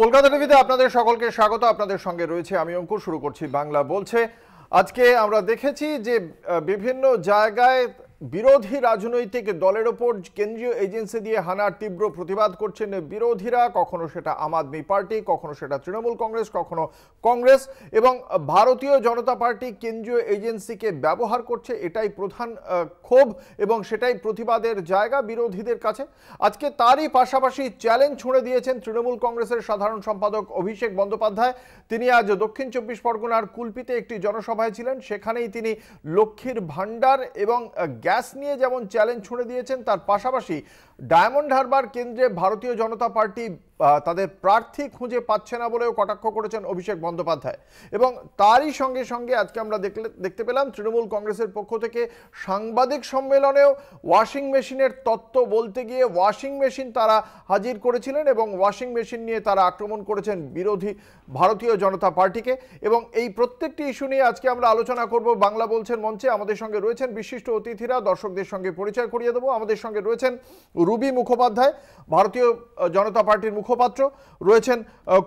কলকাতা টিভিতে আপনাদের সকলকে স্বাগত আপনাদের সঙ্গে রয়েছে আমি অঙ্কুর শুরু করছি বাংলা বলছে আজকে আমরা দেখেছি যে বিভিন্ন জায়গায় বিরোধী রাজনৈতিক দলের ওপর কেন্দ্রীয় এজেন্সি দিয়ে হানার তীব্র প্রতিবাদ করছেন বিরোধীরা কখনো সেটা আম আদমি পার্টি কখনো সেটা তৃণমূল কংগ্রেস কখনো কংগ্রেস এবং ভারতীয় জনতা পার্টি কেন্দ্রীয় এজেন্সিকে ব্যবহার করছে এটাই প্রধান ক্ষোভ এবং সেটাই প্রতিবাদের জায়গা বিরোধীদের কাছে আজকে তারই পাশাপাশি চ্যালেঞ্জ ছুঁড়ে দিয়েছেন তৃণমূল কংগ্রেসের সাধারণ সম্পাদক অভিষেক বন্দ্যোপাধ্যায় তিনি আজ দক্ষিণ চব্বিশ পরগনার কুলপিতে একটি জনসভায় ছিলেন সেখানেই তিনি লক্ষ্মীর ভাণ্ডার এবং গ্যাস নিয়ে যেমন চ্যালেঞ্জ ছুঁড়ে দিয়েছেন তার পাশাপাশি ডায়মন্ড হারবার কেন্দ্রে ভারতীয় জনতা পার্টি তাদের প্রার্থী খুঁজে পাচ্ছে না বলেও কটাক্ষ করেছেন অভিষেক বন্দ্যোপাধ্যায় এবং তারই সঙ্গে সঙ্গে আজকে আমরা দেখলে দেখতে পেলাম তৃণমূল কংগ্রেসের পক্ষ থেকে সাংবাদিক সম্মেলনেও ওয়াশিং মেশিনের তত্ত্ব বলতে গিয়ে ওয়াশিং মেশিন তারা হাজির করেছিলেন এবং ওয়াশিং মেশিন নিয়ে তারা আক্রমণ করেছেন বিরোধী ভারতীয় জনতা পার্টিকে এবং এই প্রত্যেকটি ইস্যু নিয়ে আজকে আমরা আলোচনা করব বাংলা বলছেন মঞ্চে আমাদের সঙ্গে রয়েছেন বিশিষ্ট অতিথিরা দর্শকদের সঙ্গে পরিচয় করিয়ে দেবো আমাদের সঙ্গে রয়েছেন রুবি মুখোপাধ্যায় ভারতীয় জনতা পার্টির মুখপাত্র রয়েছেন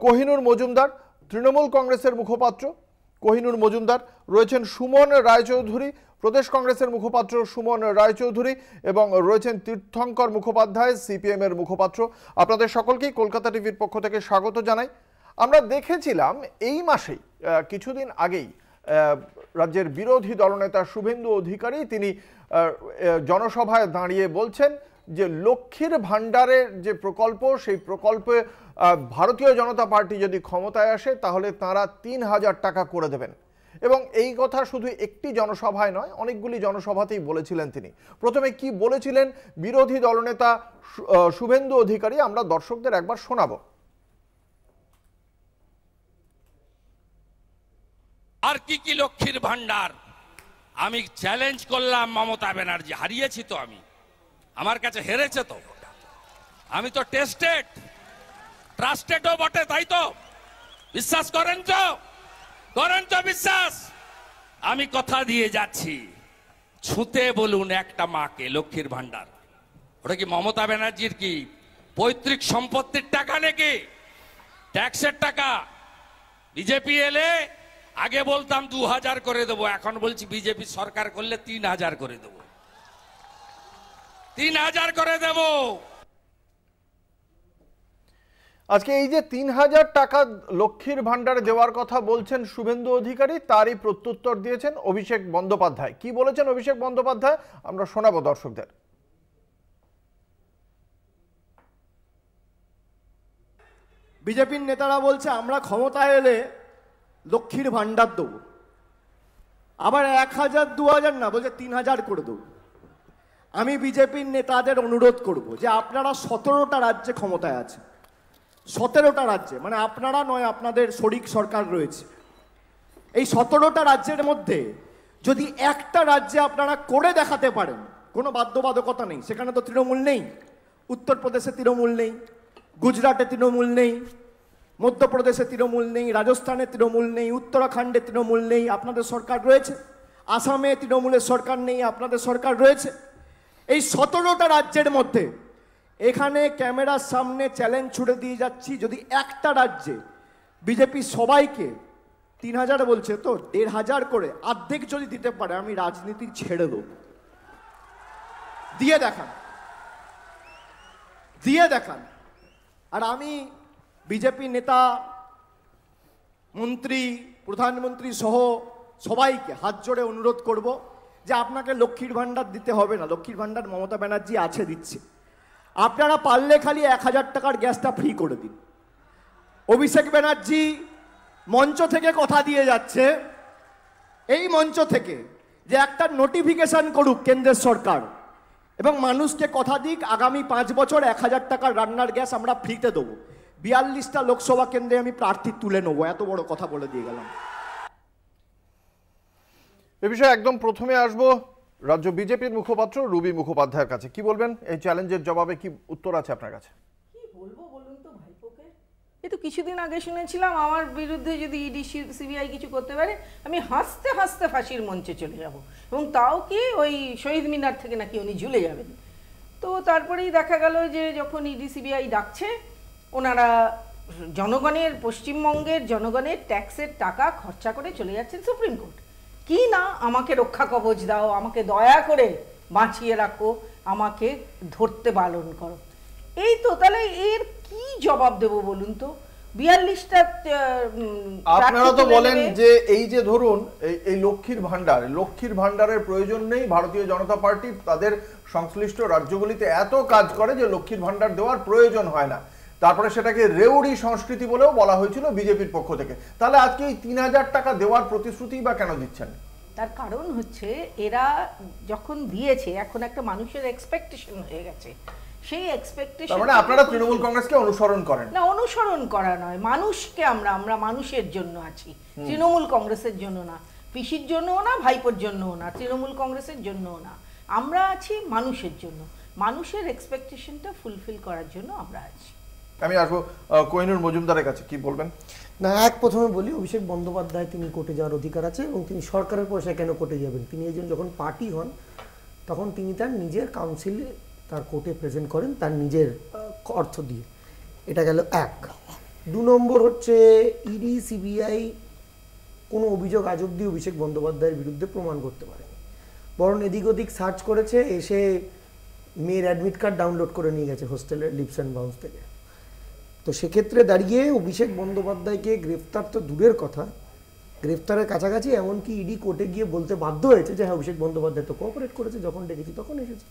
কোহিনুর মজুমদার তৃণমূল কংগ্রেসের মুখপাত্র কোহিনুর মজুমদার রয়েছেন সুমন রায়চৌধুরী প্রদেশ কংগ্রেসের মুখপাত্র সুমন রায়চৌধুরী এবং রয়েছেন তীর্থঙ্কর মুখোপাধ্যায় সিপিএম এর মুখপাত্র আপনাদের সকলকেই কলকাতা টিভির পক্ষ থেকে স্বাগত জানাই আমরা দেখেছিলাম এই মাসেই কিছুদিন আগেই রাজ্যের বিরোধী দলনেতা শুভেন্দু অধিকারী তিনি জনসভায় দাঁড়িয়ে বলছেন যে লক্ষ্মীর ভাণ্ডারের যে প্রকল্প সেই প্রকল্পে ভারতীয় জনতা পার্টি যদি ক্ষমতায় আসে তাহলে তারা তিন হাজার টাকা করে দেবেন এবং এই কথা শুধু একটি জনসভায় নয় অনেকগুলি জনসভাতেই বলেছিলেন তিনি প্রথমে কি বলেছিলেন বিরোধী দলনেতা শুভেন্দু অধিকারী আমরা দর্শকদের একবার শোনাব আর কি কি লক্ষ্মীর ভাণ্ডার আমি চ্যালেঞ্জ করলাম মমতা ব্যানার্জি হারিয়েছি তো আমি আমার কাছে হেরেছে তো আমি তো টেস্টেড ট্রাস্টেডও বটে তাই তো বিশ্বাস করেন তো করেন তো বিশ্বাস আমি কথা দিয়ে যাচ্ছি ছুতে বলুন একটা মাকে লক্ষ্মীর ভান্ডার ওটা কি মমতা ব্যানার্জির কি পৈতৃক সম্পত্তির টাকা নাকি ট্যাক্সের টাকা বিজেপি এলে আগে বলতাম দু হাজার করে দেবো এখন বলছি বিজেপি সরকার করলে তিন হাজার করে দেবো তিন হাজার করে দেব আজকে এই যে তিন হাজার টাকা লক্ষ্মীর ভাণ্ডারে দেওয়ার কথা বলছেন শুভেন্দু অধিকারী তারই প্রত্যুত্তর দিয়েছেন অভিষেক বন্দ্যোপাধ্যায় কি বলেছেন অভিষেক বন্দ্যোপাধ্যায় আমরা শোনাব দর্শকদের বিজেপির নেতারা বলছে আমরা ক্ষমতায় এলে লক্ষ্মীর ভাণ্ডার দেবো আবার এক হাজার দু হাজার না বলছে তিন হাজার করে দেবো আমি বিজেপির নেতাদের অনুরোধ করব যে আপনারা সতেরোটা রাজ্যে ক্ষমতায় আছে সতেরোটা রাজ্যে মানে আপনারা নয় আপনাদের শরিক সরকার রয়েছে এই সতেরোটা রাজ্যের মধ্যে যদি একটা রাজ্যে আপনারা করে দেখাতে পারেন কোনো বাধ্যবাধকতা নেই সেখানে তো তৃণমূল নেই উত্তরপ্রদেশে তৃণমূল নেই গুজরাটে তৃণমূল নেই মধ্যপ্রদেশে তৃণমূল নেই রাজস্থানে তৃণমূল নেই উত্তরাখণ্ডে তৃণমূল নেই আপনাদের সরকার রয়েছে আসামে তৃণমূলের সরকার নেই আপনাদের সরকার রয়েছে এই সতেরোটা রাজ্যের মধ্যে এখানে ক্যামেরার সামনে চ্যালেঞ্জ ছুড়ে দিয়ে যাচ্ছি যদি একটা রাজ্যে বিজেপি সবাইকে তিন হাজার বলছে তো দেড় হাজার করে অর্ধেক যদি দিতে পারে আমি রাজনীতি ছেড়ে দেব দিয়ে দেখান দিয়ে দেখান আর আমি বিজেপি নেতা মন্ত্রী প্রধানমন্ত্রী সহ সবাইকে হাত জোড়ে অনুরোধ করবো যে আপনাকে লক্ষ্মীর ভাণ্ডার দিতে হবে না লক্ষ্মীর ভাণ্ডার মমতা ব্যানার্জি আছে দিচ্ছে আপনারা পারলে খালি এক হাজার টাকার গ্যাসটা ফ্রি করে দিন অভিষেক ব্যানার্জি মঞ্চ থেকে কথা দিয়ে যাচ্ছে এই মঞ্চ থেকে যে একটা নোটিফিকেশান করুক কেন্দ্রের সরকার এবং মানুষকে কথা দিক আগামী পাঁচ বছর এক হাজার টাকার রান্নার গ্যাস আমরা ফ্রিতে দেবো বিয়াল্লিশটা লোকসভা কেন্দ্রে আমি প্রার্থী তুলে নেবো এত বড় কথা বলে দিয়ে গেলাম এ বিষয়ে একদম প্রথমে আসব রাজ্য বিজেপির মুখপাত্র রুবি মুখোপাধ্যায়ের কাছে কি বলবেন এই চ্যালেঞ্জের জবাবে কি উত্তর আছে আপনার কাছে এই তো কিছুদিন আগে শুনেছিলাম আমার বিরুদ্ধে যদি ইডি সিবিআই কিছু করতে পারে আমি হাসতে হাসতে ফাঁসির মঞ্চে চলে যাব এবং তাও কি ওই শহীদ মিনার থেকে নাকি উনি ঝুলে যাবেন তো তারপরেই দেখা গেল যে যখন ইডি সিবিআই ডাকছে ওনারা জনগণের পশ্চিমবঙ্গের জনগণের ট্যাক্সের টাকা খরচা করে চলে যাচ্ছেন সুপ্রিম কোর্ট কি না আমাকে রক্ষা কবচ দাও আমাকে দয়া করে বাঁচিয়ে রাখো আমাকে ধরতে পালন করো এই তো তাহলে এর কি জবাব দেব বলুন তো বিয়াল্লিশটা আপনারা তো বলেন যে এই যে ধরুন এই লক্ষ্মীর ভান্ডার লক্ষ্মীর ভান্ডারের প্রয়োজন নেই ভারতীয় জনতা পার্টি তাদের সংশ্লিষ্ট রাজ্যগুলিতে এত কাজ করে যে লক্ষ্মীর ভান্ডার দেওয়ার প্রয়োজন হয় না তারপরে সেটাকে রেউড়ি সংস্কৃতি বলেও বলা হয়েছিল বিজেপির পক্ষ থেকে তাহলে আজকে এই তিন হাজার টাকা দেওয়ার প্রতিশ্রুতি বা কেন দিচ্ছেন তার কারণ হচ্ছে এরা যখন দিয়েছে এখন একটা মানুষের এক্সপেকটেশন হয়ে গেছে সেই এক্সপেকটেশন মানে আপনারা তৃণমূল কংগ্রেসকে অনুসরণ করেন না অনুসরণ করা নয় মানুষকে আমরা আমরা মানুষের জন্য আছি তৃণমূল কংগ্রেসের জন্য না পিসির জন্যও না ভাইপোর জন্যও না তৃণমূল কংগ্রেসের জন্যও না আমরা আছি মানুষের জন্য মানুষের এক্সপেকটেশনটা ফুলফিল করার জন্য আমরা আছি আমি আসবো কোহিনুর মজুমদারের কাছে কি বলবেন না এক প্রথমে বলি অভিষেক বন্দ্যোপাধ্যায় তিনি কোর্টে যাওয়ার অধিকার আছে এবং তিনি সরকারের পয়সা কেন কোর্টে যাবেন তিনি একজন যখন পার্টি হন তখন তিনি তার নিজের কাউন্সিলে তার কোর্টে প্রেজেন্ট করেন তার নিজের অর্থ দিয়ে এটা গেল এক দু নম্বর হচ্ছে ইডি e সিবিআই কোনো অভিযোগ আজ অব্দি অভিষেক বন্দ্যোপাধ্যায়ের বিরুদ্ধে প্রমাণ করতে পারেনি বরং এদিক ওদিক সার্চ করেছে এসে মেয়ের অ্যাডমিট কার্ড ডাউনলোড করে নিয়ে গেছে হোস্টেলের লিপস অ্যান্ড বাউন্স থেকে তো সেক্ষেত্রে দাঁড়িয়ে অভিষেক বন্দ্যোপাধ্যায়কে গ্রেফতার তো দূরের কথা গ্রেফতারের কাছাকাছি এমনকি ইডি কোর্টে গিয়ে বলতে বাধ্য হয়েছে যে হ্যাঁ অভিষেক বন্দ্যোপাধ্যায় তো কোঅপারেট করেছে যখন ডেকেছি তখন এসেছে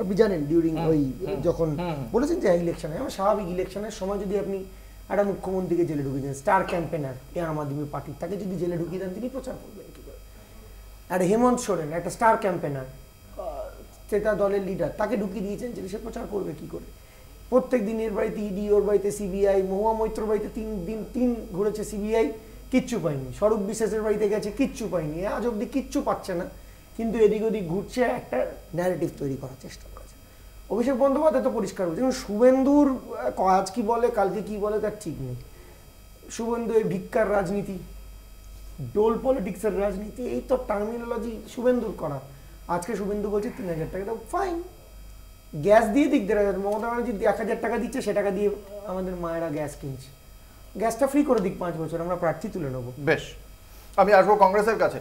আপনি জানেন ডিউরিং ওই যখন বলেছেন যে ইলেকশনে আমার স্বাভাবিক ইলেকশনের সময় যদি আপনি একটা মুখ্যমন্ত্রীকে জেলে ঢুকিয়ে দেন স্টার ক্যাম্পেনার এ আম আদমি পার্টি তাকে যদি জেলে ঢুকিয়ে দেন তিনি প্রচার করবেন কী করে আর হেমন্ত সোরেন একটা স্টার ক্যাম্পেনার সেটা দলের লিডার তাকে ঢুকিয়ে দিয়েছেন জেলে সে প্রচার করবে কী করে প্রত্যেক দিন এর বাড়িতে ইডি e ওর বাড়িতে সিবিআই মহুয়া মৈত্রর বাড়িতে তিন দিন তিন ঘুরেছে সিবিআই কিচ্ছু পায়নি স্বরূপ বিশ্বাসের বাড়িতে গেছে কিচ্ছু পায়নি আজ অব্দি কিচ্ছু পাচ্ছে না কিন্তু এদিক ওদিক ঘুরছে একটা ন্যারেটিভ তৈরি করার চেষ্টা করেছে অভিষেক বন্দ্যোপাধ্যায় তো পরিষ্কার হয়েছে কিন্তু শুভেন্দুর আজ কি বলে কালকে কি বলে তার ঠিক নেই শুভেন্দু এই ভিক্ষার রাজনীতি ডোল পলিটিক্সের রাজনীতি এই তো টার্মিনোলজি শুভেন্দুর করা আজকে শুভেন্দু বলছে তিন হাজার টাকা দাও ফাইন গ্যাস দিয়ে দিক মমতা ব্যানার্জি এক হাজার টাকা দিচ্ছে সে টাকা দিয়ে আমাদের মায়েরা গ্যাস কিনছে গ্যাসটা ফ্রি করে দিক পাঁচ বছর আমরা প্রার্থী তুলে নেবো বেশ আমি আসবো কংগ্রেসের কাছে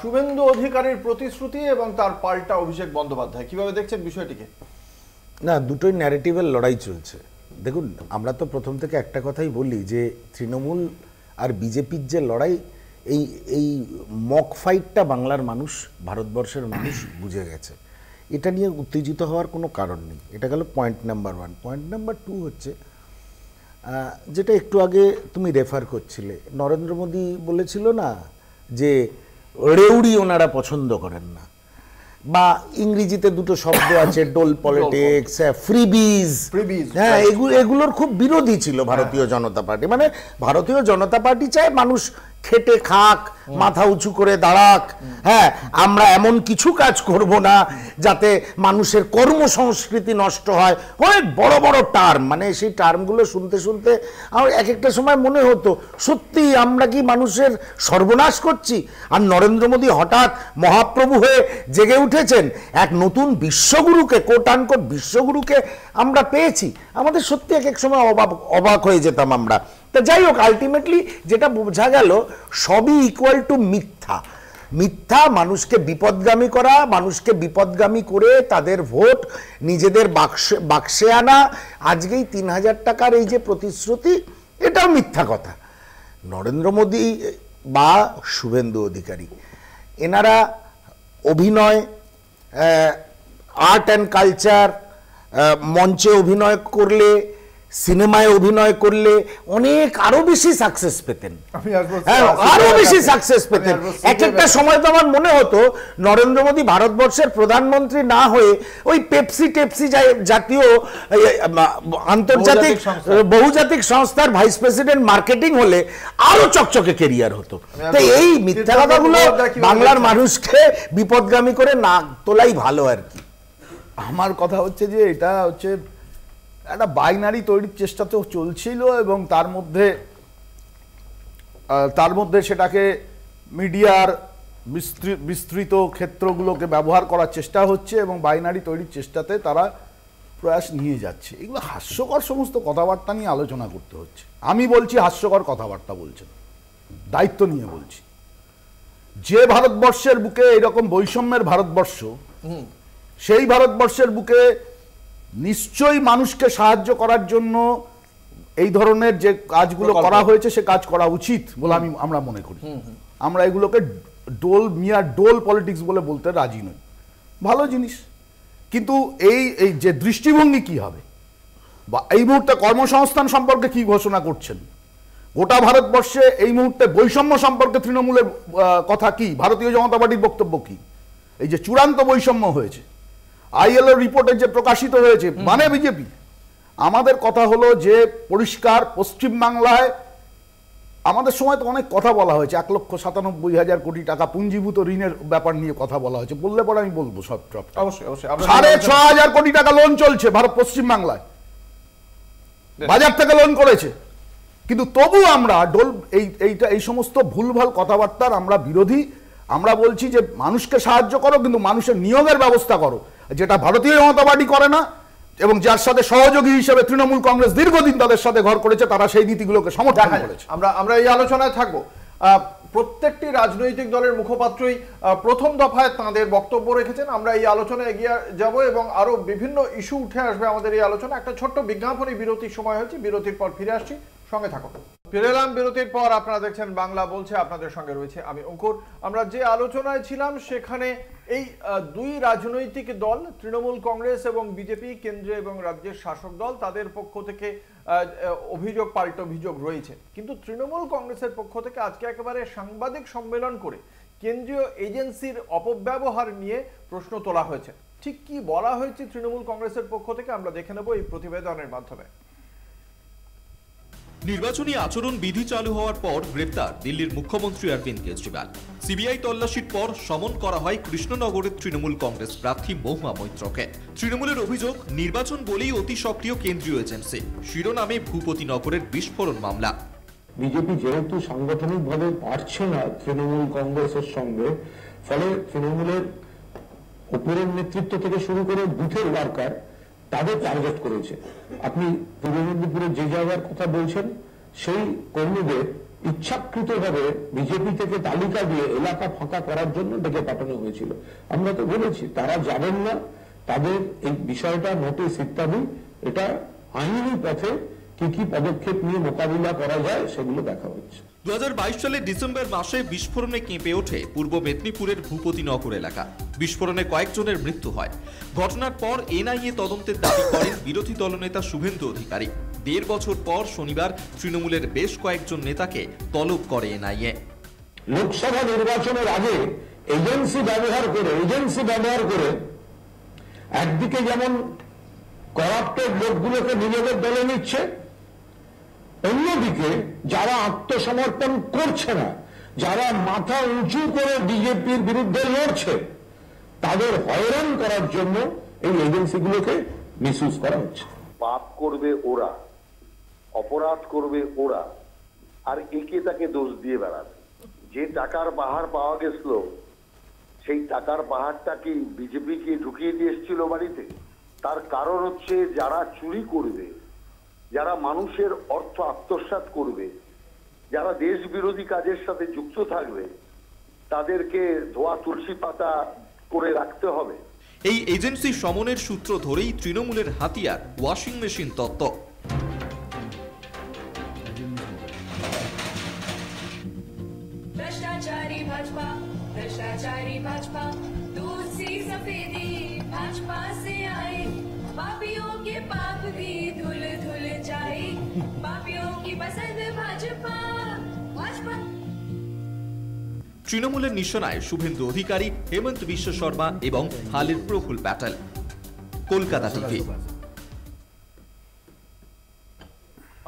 শুভেন্দু অধিকারীর প্রতিশ্রুতি এবং তার পাল্টা অভিষেক বন্দ্যোপাধ্যায় কিভাবে দেখছেন বিষয়টিকে না দুটোই ন্যারেটিভের লড়াই চলছে দেখুন আমরা তো প্রথম থেকে একটা কথাই বলি যে তৃণমূল আর বিজেপির যে লড়াই এই এই মক ফাইটটা বাংলার মানুষ ভারতবর্ষের মানুষ বুঝে গেছে এটা নিয়ে উত্তেজিত হওয়ার কোনো কারণ নেই এটা গেল point number one point number two হচ্ছে যেটা একটু আগে তুমি রেফার করছিলে নরেন্দ্র মোদী বলেছিল না যে রেউড়ি ওনারা পছন্দ করেন না বা ইংরেজিতে দুটো শব্দ আছে ডোল পলিটিক্স ফ্রিবিজ ফ্রিবিজ হ্যাঁ এগুলো এগুলোর খুব বিরোধী ছিল ভারতীয় হ্যাঁ। জনতা পার্টি মানে ভারতীয় জনতা পার্টি চায় মানুষ খেটে খাক মাথা উঁচু করে দাঁড়াক হ্যাঁ আমরা এমন কিছু কাজ করব না যাতে মানুষের কর্ম সংস্কৃতি নষ্ট হয় অনেক বড় বড় টার্ম মানে সেই টার্মগুলো শুনতে শুনতে আমার এক একটা সময় মনে হতো সত্যি আমরা কি মানুষের সর্বনাশ করছি আর নরেন্দ্র মোদী হঠাৎ মহাপ্রভু হয়ে জেগে উঠেছেন এক নতুন বিশ্বগুরুকে কোটানকোট বিশ্বগুরুকে আমরা পেয়েছি আমাদের সত্যি এক এক সময় অবাক অবাক হয়ে যেতাম আমরা তা যাই হোক আলটিমেটলি যেটা বোঝা গেল সবই ইকুয়াল টু মিথ্যা মিথ্যা মানুষকে বিপদগামী করা মানুষকে বিপদগামী করে তাদের ভোট নিজেদের বাক্সে বাক্সে আনা আজকেই তিন হাজার টাকার এই যে প্রতিশ্রুতি এটাও মিথ্যা কথা নরেন্দ্র মোদী বা শুভেন্দু অধিকারী এনারা অভিনয় আর্ট অ্যান্ড কালচার মঞ্চে অভিনয় করলে সিনেমায় অভিনয় করলে অনেক আরো বেশি সাকসেস পেতেন হ্যাঁ, আরো বেশি সাকসেস পেতেন এক একটা সময় তো আমার মনে হতো নরেন্দ্র মোদী ভারতবর্ষের প্রধানমন্ত্রী না হয়ে ওই পেপসি টেপসি জাতীয় আন্তর্জাতিক বহুজাতিক সংস্থার ভাইস প্রেসিডেন্ট মার্কেটিং হলে আরো চকচকে কেরিয়ার হতো তো এই মিথ্যা কথাগুলো বাংলার মানুষকে বিপদগামী করে না তোলাই ভালো আর কি আমার কথা হচ্ছে যে এটা হচ্ছে একটা বাইনারি তৈরির চেষ্টা তো চলছিল এবং তার মধ্যে তার মধ্যে সেটাকে মিডিয়ার বিস্তৃত ক্ষেত্রগুলোকে ব্যবহার করার চেষ্টা হচ্ছে এবং বাইনারি তৈরির চেষ্টাতে তারা প্রয়াস নিয়ে যাচ্ছে এগুলো হাস্যকর সমস্ত কথাবার্তা নিয়ে আলোচনা করতে হচ্ছে আমি বলছি হাস্যকর কথাবার্তা বলছেন দায়িত্ব নিয়ে বলছি যে ভারতবর্ষের বুকে এরকম বৈষম্যের ভারতবর্ষ সেই ভারতবর্ষের বুকে নিশ্চয়ই মানুষকে সাহায্য করার জন্য এই ধরনের যে কাজগুলো করা হয়েছে সে কাজ করা উচিত বলে আমি আমরা মনে করি আমরা এগুলোকে ডোল মিয়া ডোল পলিটিক্স বলে বলতে রাজি নই ভালো জিনিস কিন্তু এই এই যে দৃষ্টিভঙ্গি কি হবে বা এই মুহূর্তে কর্মসংস্থান সম্পর্কে কি ঘোষণা করছেন গোটা ভারতবর্ষে এই মুহূর্তে বৈষম্য সম্পর্কে তৃণমূলের কথা কি ভারতীয় জনতা পার্টির বক্তব্য কি এই যে চূড়ান্ত বৈষম্য হয়েছে আইএলও রিপোর্টে যে প্রকাশিত হয়েছে মানে বিজেপি আমাদের কথা হলো যে পরিষ্কার পশ্চিমবাংলায় আমাদের সময় তো অনেক কথা বলা হয়েছে এক লক্ষ সাতানব্বই হাজার কোটি টাকা পুঞ্জীভূত ঋণের ব্যাপার নিয়ে কথা বলা হয়েছে বললে পরে আমি বলবো সব অবশ্যই সাড়ে ছ হাজার কোটি টাকা লোন চলছে ভারত পশ্চিমবাংলায় বাজার থেকে লোন করেছে কিন্তু তবু আমরা ডোল এই এইটা এই সমস্ত ভুলভাল কথাবার্তার আমরা বিরোধী আমরা বলছি যে মানুষকে সাহায্য করো কিন্তু মানুষের নিয়োগের ব্যবস্থা করো যেটা ভারতীয় জনতা পার্টি করে না এবং যার সাথে সহযোগী হিসেবে তৃণমূল কংগ্রেস দীর্ঘদিন তাদের সাথে ঘর করেছে তারা সেই নীতিগুলোকে সমর্থন করেছে আমরা আমরা এই আলোচনায় থাকবো প্রত্যেকটি রাজনৈতিক দলের মুখপাত্রই প্রথম দফায় তাঁদের বক্তব্য রেখেছেন আমরা এই আলোচনায় এগিয়ে যাব এবং আরও বিভিন্ন ইস্যু উঠে আসবে আমাদের এই আলোচনা একটা ছোট্ট বিজ্ঞাপনী বিরতির সময় হয়েছে বিরতির পর ফিরে আসছি সঙ্গে থাকুন ফিরে এলাম বিরতির পর আপনারা দেখছেন বাংলা বলছে আপনাদের সঙ্গে রয়েছে আমি অঙ্কুর আমরা যে আলোচনায় ছিলাম সেখানে এই দুই রাজনৈতিক দল তৃণমূল কংগ্রেস এবং বিজেপি কেন্দ্র এবং রাজ্যের শাসক দল তাদের পক্ষ থেকে অভিযোগ পাল্ট অভিযোগ রয়েছে কিন্তু তৃণমূল কংগ্রেসের পক্ষ থেকে আজকে একেবারে সাংবাদিক সম্মেলন করে কেন্দ্রীয় এজেন্সির অপব্যবহার নিয়ে প্রশ্ন তোলা হয়েছে ঠিক কি বলা হয়েছে তৃণমূল কংগ্রেসের পক্ষ থেকে আমরা দেখে নেব এই প্রতিবেদনের মাধ্যমে নির্বাচনী আচরণ বিধি চালু হওয়ার পর গ্রেপ্তার দিল্লির মুখ্যমন্ত্রী অরবিন্দ কেজরিওয়াল সিবিআই তল্লাশির পর সমন করা হয় কৃষ্ণনগরের তৃণমূল কংগ্রেস প্রার্থী মহুয়া মৈত্রকে তৃণমূলের অভিযোগ নির্বাচন বলেই অতি সক্রিয় কেন্দ্রীয় এজেন্সি শিরোনামে ভূপতিনগরের বিস্ফোরণ মামলা বিজেপি যেহেতু সাংগঠনিক ভাবে পারছে না তৃণমূল কংগ্রেসের সঙ্গে ফলে তৃণমূলের উপরের নেতৃত্ব থেকে শুরু করে বুথের ওয়ার্কার তাদের টার্গেট করেছে আপনি পূর্ব মেদিনীপুরের যে জায়গার কথা বলছেন সেই কর্মীদের ইচ্ছাকৃতভাবে বিজেপি থেকে তালিকা দিয়ে এলাকা ফাঁকা করার জন্য ডেকে পাঠানো হয়েছিল আমরা তো বলেছি তারা যাবেন না তাদের এই বিষয়টা নোটিস ইত্যাদি এটা আইনি পথে কি কি পদক্ষেপ নিয়ে মোকাবিলা করা যায় সেগুলো দেখা হচ্ছে 2022 সালের ডিসেম্বর মাসে বিস্ফোরণে কেঁপে ওঠে পূর্ব মেদিনীপুরের ভূপতিনগর এলাকা বিস্ফোরণে কয়েকজনের মৃত্যু হয় ঘটনার পর এনআইএ তদন্তের দাবি করেন বিরোধী দলনেতা শুভেন্দু অধিকারী দেড় বছর পর শনিবার তৃণমূলের বেশ কয়েকজন নেতাকে তলব করে এনআইএ লোকসভা নির্বাচনের আগে এজেন্সি ব্যবহার করে এজেন্সি ব্যবহার করে একদিকে যেমন করাপ্টেড লোকগুলোকে নিজেদের দলে নিচ্ছে অন্যদিকে যারা আত্মসমর্পণ করছে না যারা মাথা উঁচু করে বিজেপির বিরুদ্ধে লড়ছে তাদের হয়রান করার জন্য এই এজেন্সিগুলোকে মিসইউজ করা হচ্ছে পাপ করবে ওরা অপরাধ করবে ওরা আর একে তাকে দোষ দিয়ে বেড়াবে যে টাকার পাহাড় পাওয়া গেছিল সেই টাকার পাহাড়টা কি বিজেপিকে ঢুকিয়ে দিয়ে এসেছিল বাড়িতে তার কারণ হচ্ছে যারা চুরি করবে যারা মানুষের অর্থ আত্মসাত করবে যারা দেশ বিরোধী কাজের সাথে যুক্ত থাকবে তাদেরকে ধোয়া তুলসী পাতা করে রাখতে হবে এই এজেন্সি সমনের সূত্র ধরেই তৃণমূলের হাতিয়ার ওয়াশিং মেশিন তত্ত্ব ভাজপা ভাজপা भ्रष्टाचारी भाजपा তৃণমূলের নিশনায় শুভেন্দু অধিকারী হেমন্ত বিশ্ব শর্মা এবং হালের প্রফুল প্যাটেল কলকাতা টিভি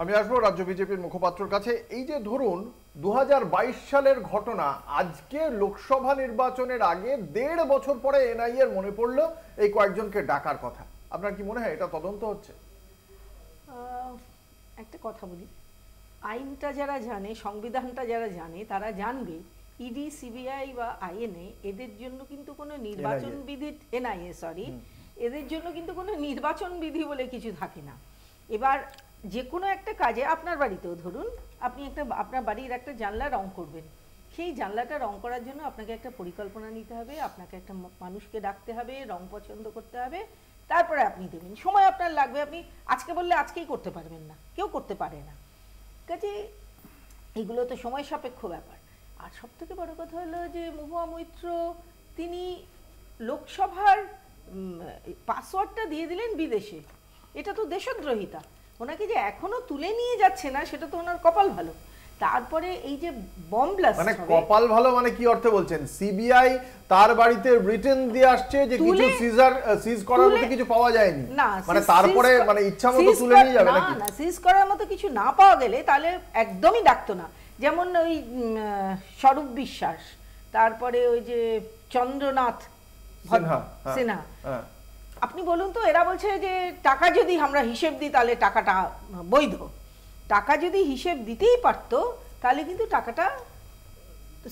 আমি আসবো রাজ্য বিজেপির মুখপাত্রর কাছে এই যে ধরুন দু সালের ঘটনা আজকে লোকসভা নির্বাচনের আগে দেড় বছর পরে এনআই এর মনে পড়লো এই কয়েকজনকে ডাকার কথা আপনার কি মনে হয় এটা তদন্ত হচ্ছে একটা কথা বলি আইনটা যারা জানে সংবিধানটা যারা জানে তারা জানবে ইডি e সিবিআই বা আইএনএ এদের জন্য কিন্তু কোনো নির্বাচন বিধি এনআইএ সরি এদের জন্য কিন্তু কোনো নির্বাচন বিধি বলে কিছু থাকে না এবার যে কোনো একটা কাজে আপনার বাড়িতেও ধরুন আপনি একটা আপনার বাড়ির একটা জানলা রং করবেন সেই জানলাটা রং করার জন্য আপনাকে একটা পরিকল্পনা নিতে হবে আপনাকে একটা মানুষকে ডাকতে হবে রং পছন্দ করতে হবে তারপরে আপনি দেবেন সময় আপনার লাগবে আপনি আজকে বললে আজকেই করতে পারবেন না কেউ করতে পারে না কাজে এগুলো তো সময় সাপেক্ষ ব্যাপার আর সব থেকে বড় কথা হলো যে মহুয়া মৈত্র তিনি লোকসভার পাসওয়ার্ডটা দিয়ে দিলেন বিদেশে এটা তো দেশদ্রোহিতা ওনাকে যে এখনও তুলে নিয়ে যাচ্ছে না সেটা তো ওনার কপাল ভালো তারপরে এই যে বম ব্লাস্ট মানে কপাল ভালো মানে কি অর্থে বলছেন সিবিআই তার বাড়িতে রিটেন দিয়ে আসছে যে কিছু সিজার সিজ করার মতো কিছু পাওয়া যায়নি মানে তারপরে মানে ইচ্ছা মতো তুলে নিয়ে যাবে নাকি না সিজ করার মতো কিছু না পাওয়া গেলে তাহলে একদমই ডাকতো না যেমন ওই স্বরূপ বিশ্বাস তারপরে ওই যে চন্দ্রনাথ সিনহা হ্যাঁ, হ্যাঁ। আপনি বলুন তো এরা বলছে যে টাকা যদি আমরা হিসেব দিই তাহলে টাকাটা বৈধ টাকা যদি হিসেব দিতেই পারতো তাহলে কিন্তু টাকাটা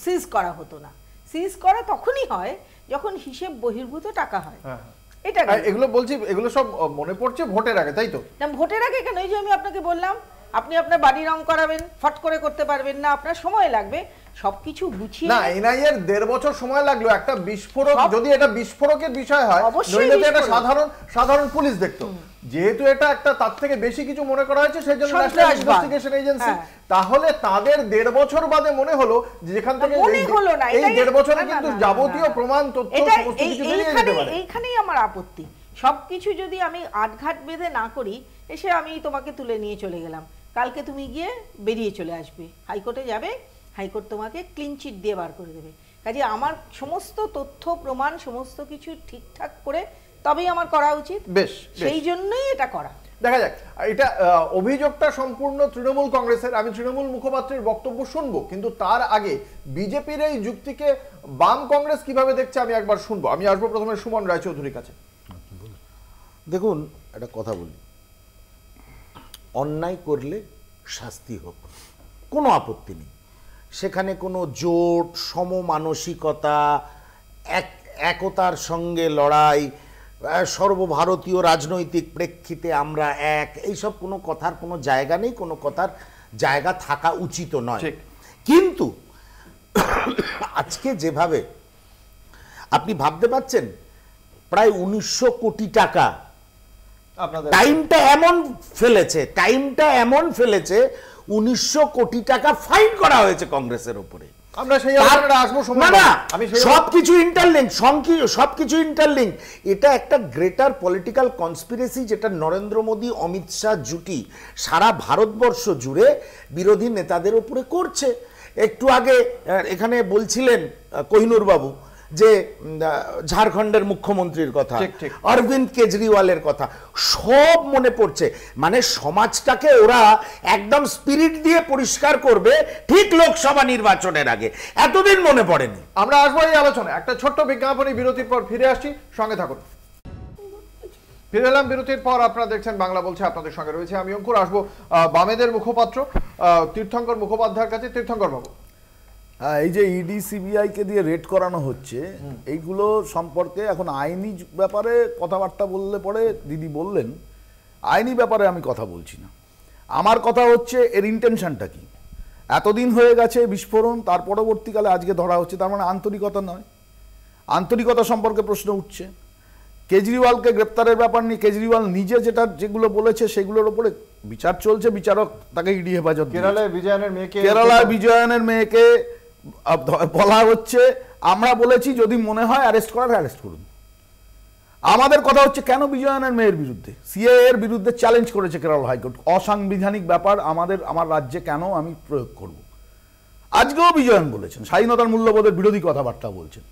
সিজ করা হতো না সিজ করা তখনই হয় যখন হিসেব বহির্ভূত টাকা হয় হ্যাঁ, হ্যাঁ। এটা এগুলো বলছি এগুলো সব মনে পড়ছে ভোটের আগে তাই তো না ভোটের আগে কেন এই যে আমি আপনাকে বললাম আপনি আপনার বাড়ি রং করাবেন ফট করে করতে পারবেন না আপনার সময় লাগবে সবকিছু গুছিয়ে না এনআই এর দেড় বছর সময় লাগলো একটা বিস্ফোরক যদি এটা বিস্ফোরকের বিষয় হয় অবশ্যই তো এটা সাধারণ সাধারণ পুলিশ দেখতো যেহেতু এটা একটা তার থেকে বেশি কিছু মনে করা হয়েছে সেই জন্য ন্যাশনাল ইনভেস্টিগেশন এজেন্সি তাহলে তাদের দেড় বছর বাদে মনে হলো যে যেখান থেকে মনে হলো না এই দেড় বছরে কিন্তু যাবতীয় প্রমাণ তথ্য সমস্ত কিছু বেরিয়ে যেতে পারে এইখানেই আমার আপত্তি সবকিছু যদি আমি আটঘাট বেঁধে না করি এসে আমি তোমাকে তুলে নিয়ে চলে গেলাম কালকে তুমি গিয়ে বেরিয়ে চলে আসবে হাইকোর্টে যাবে হাইকোর্ট তোমাকে ক্লিন চিট দিয়ে বার করে দেবে কাজে আমার সমস্ত তথ্য প্রমাণ সমস্ত কিছু ঠিকঠাক করে তবেই আমার করা উচিত বেশ সেই জন্যই এটা করা দেখা যাক এটা অভিযোগটা সম্পূর্ণ তৃণমূল কংগ্রেসের আমি তৃণমূল মুখপাত্রের বক্তব্য শুনব কিন্তু তার আগে বিজেপির এই যুক্তিকে বাম কংগ্রেস কিভাবে দেখছে আমি একবার শুনব আমি আসবো প্রথমে সুমন রায়চৌধুরীর কাছে দেখুন একটা কথা বলি অন্যায় করলে শাস্তি হোক কোনো আপত্তি নেই সেখানে কোনো জোট সমমানসিকতা এক একতার সঙ্গে লড়াই সর্বভারতীয় রাজনৈতিক প্রেক্ষিতে আমরা এক এইসব কোনো কথার কোনো জায়গা নেই কোনো কথার জায়গা থাকা উচিত নয় কিন্তু আজকে যেভাবে আপনি ভাবতে পাচ্ছেন প্রায় উনিশশো কোটি টাকা টাইমটা এমন ফেলেছে টাইমটা এমন ফেলেছে উনিশশো কোটি টাকা ফাইন করা হয়েছে কংগ্রেসের ওপরে সবকিছু ইন্টারলিংক এটা একটা গ্রেটার পলিটিক্যাল যেটা নরেন্দ্র মোদী অমিত শাহ জুটি সারা ভারতবর্ষ জুড়ে বিরোধী নেতাদের করছে একটু আগে এখানে বলছিলেন কোহিনুর বাবু যে ঝাড়খণ্ডের মুখ্যমন্ত্রীর কথা অরবিন্দ কেজরিওয়ালের কথা সব মনে পড়ছে মানে সমাজটাকে ওরা একদম স্পিরিট দিয়ে পরিষ্কার করবে ঠিক লোকসভা নির্বাচনের আগে এতদিন মনে পড়েনি আমরা আসবো এই আলোচনা একটা ছোট্ট বিজ্ঞাপনী বিরতির পর ফিরে আসছি সঙ্গে থাকুন ফিরে এলাম বিরতির পর আপনারা দেখছেন বাংলা বলছে আপনাদের সঙ্গে রয়েছে আমি অঙ্কুর আসবো বামেদের মুখপাত্র তীর্থঙ্কর মুখোপাধ্যায়ের কাছে তীর্থঙ্কর বাবু হ্যাঁ এই যে ইডি e কে দিয়ে রেড করানো হচ্ছে এইগুলো সম্পর্কে এখন আইনি ব্যাপারে কথাবার্তা বললে পরে দিদি বললেন আইনি ব্যাপারে আমি কথা বলছি না আমার কথা হচ্ছে এর ইন্টেনশনটা কি এতদিন হয়ে গেছে বিস্ফোরণ তার পরবর্তীকালে আজকে ধরা হচ্ছে তার মানে আন্তরিকতা নয় আন্তরিকতা সম্পর্কে প্রশ্ন উঠছে কেজরিওয়ালকে গ্রেপ্তারের ব্যাপার নিয়ে কেজরিওয়াল নিজে যেটা যেগুলো বলেছে সেগুলোর ওপরে বিচার চলছে বিচারক তাকে ইডি e হেফাজত কেরালায় বিজয়নের মেয়েকে কেরালায় বিজয়ানের মেয়েকে বলা হচ্ছে আমরা বলেছি যদি মনে হয় অ্যারেস্ট করার অ্যারেস্ট করুন আমাদের কথা হচ্ছে কেন বিজয়নের মেয়ের বিরুদ্ধে সিএএ এর বিরুদ্ধে চ্যালেঞ্জ করেছে কেরল হাইকোর্ট অসাংবিধানিক ব্যাপার আমাদের আমার রাজ্যে কেন আমি প্রয়োগ করব আজকেও বিজয়ন বলেছেন স্বাধীনতার মূল্যবোধের বিরোধী কথাবার্তা বলছেন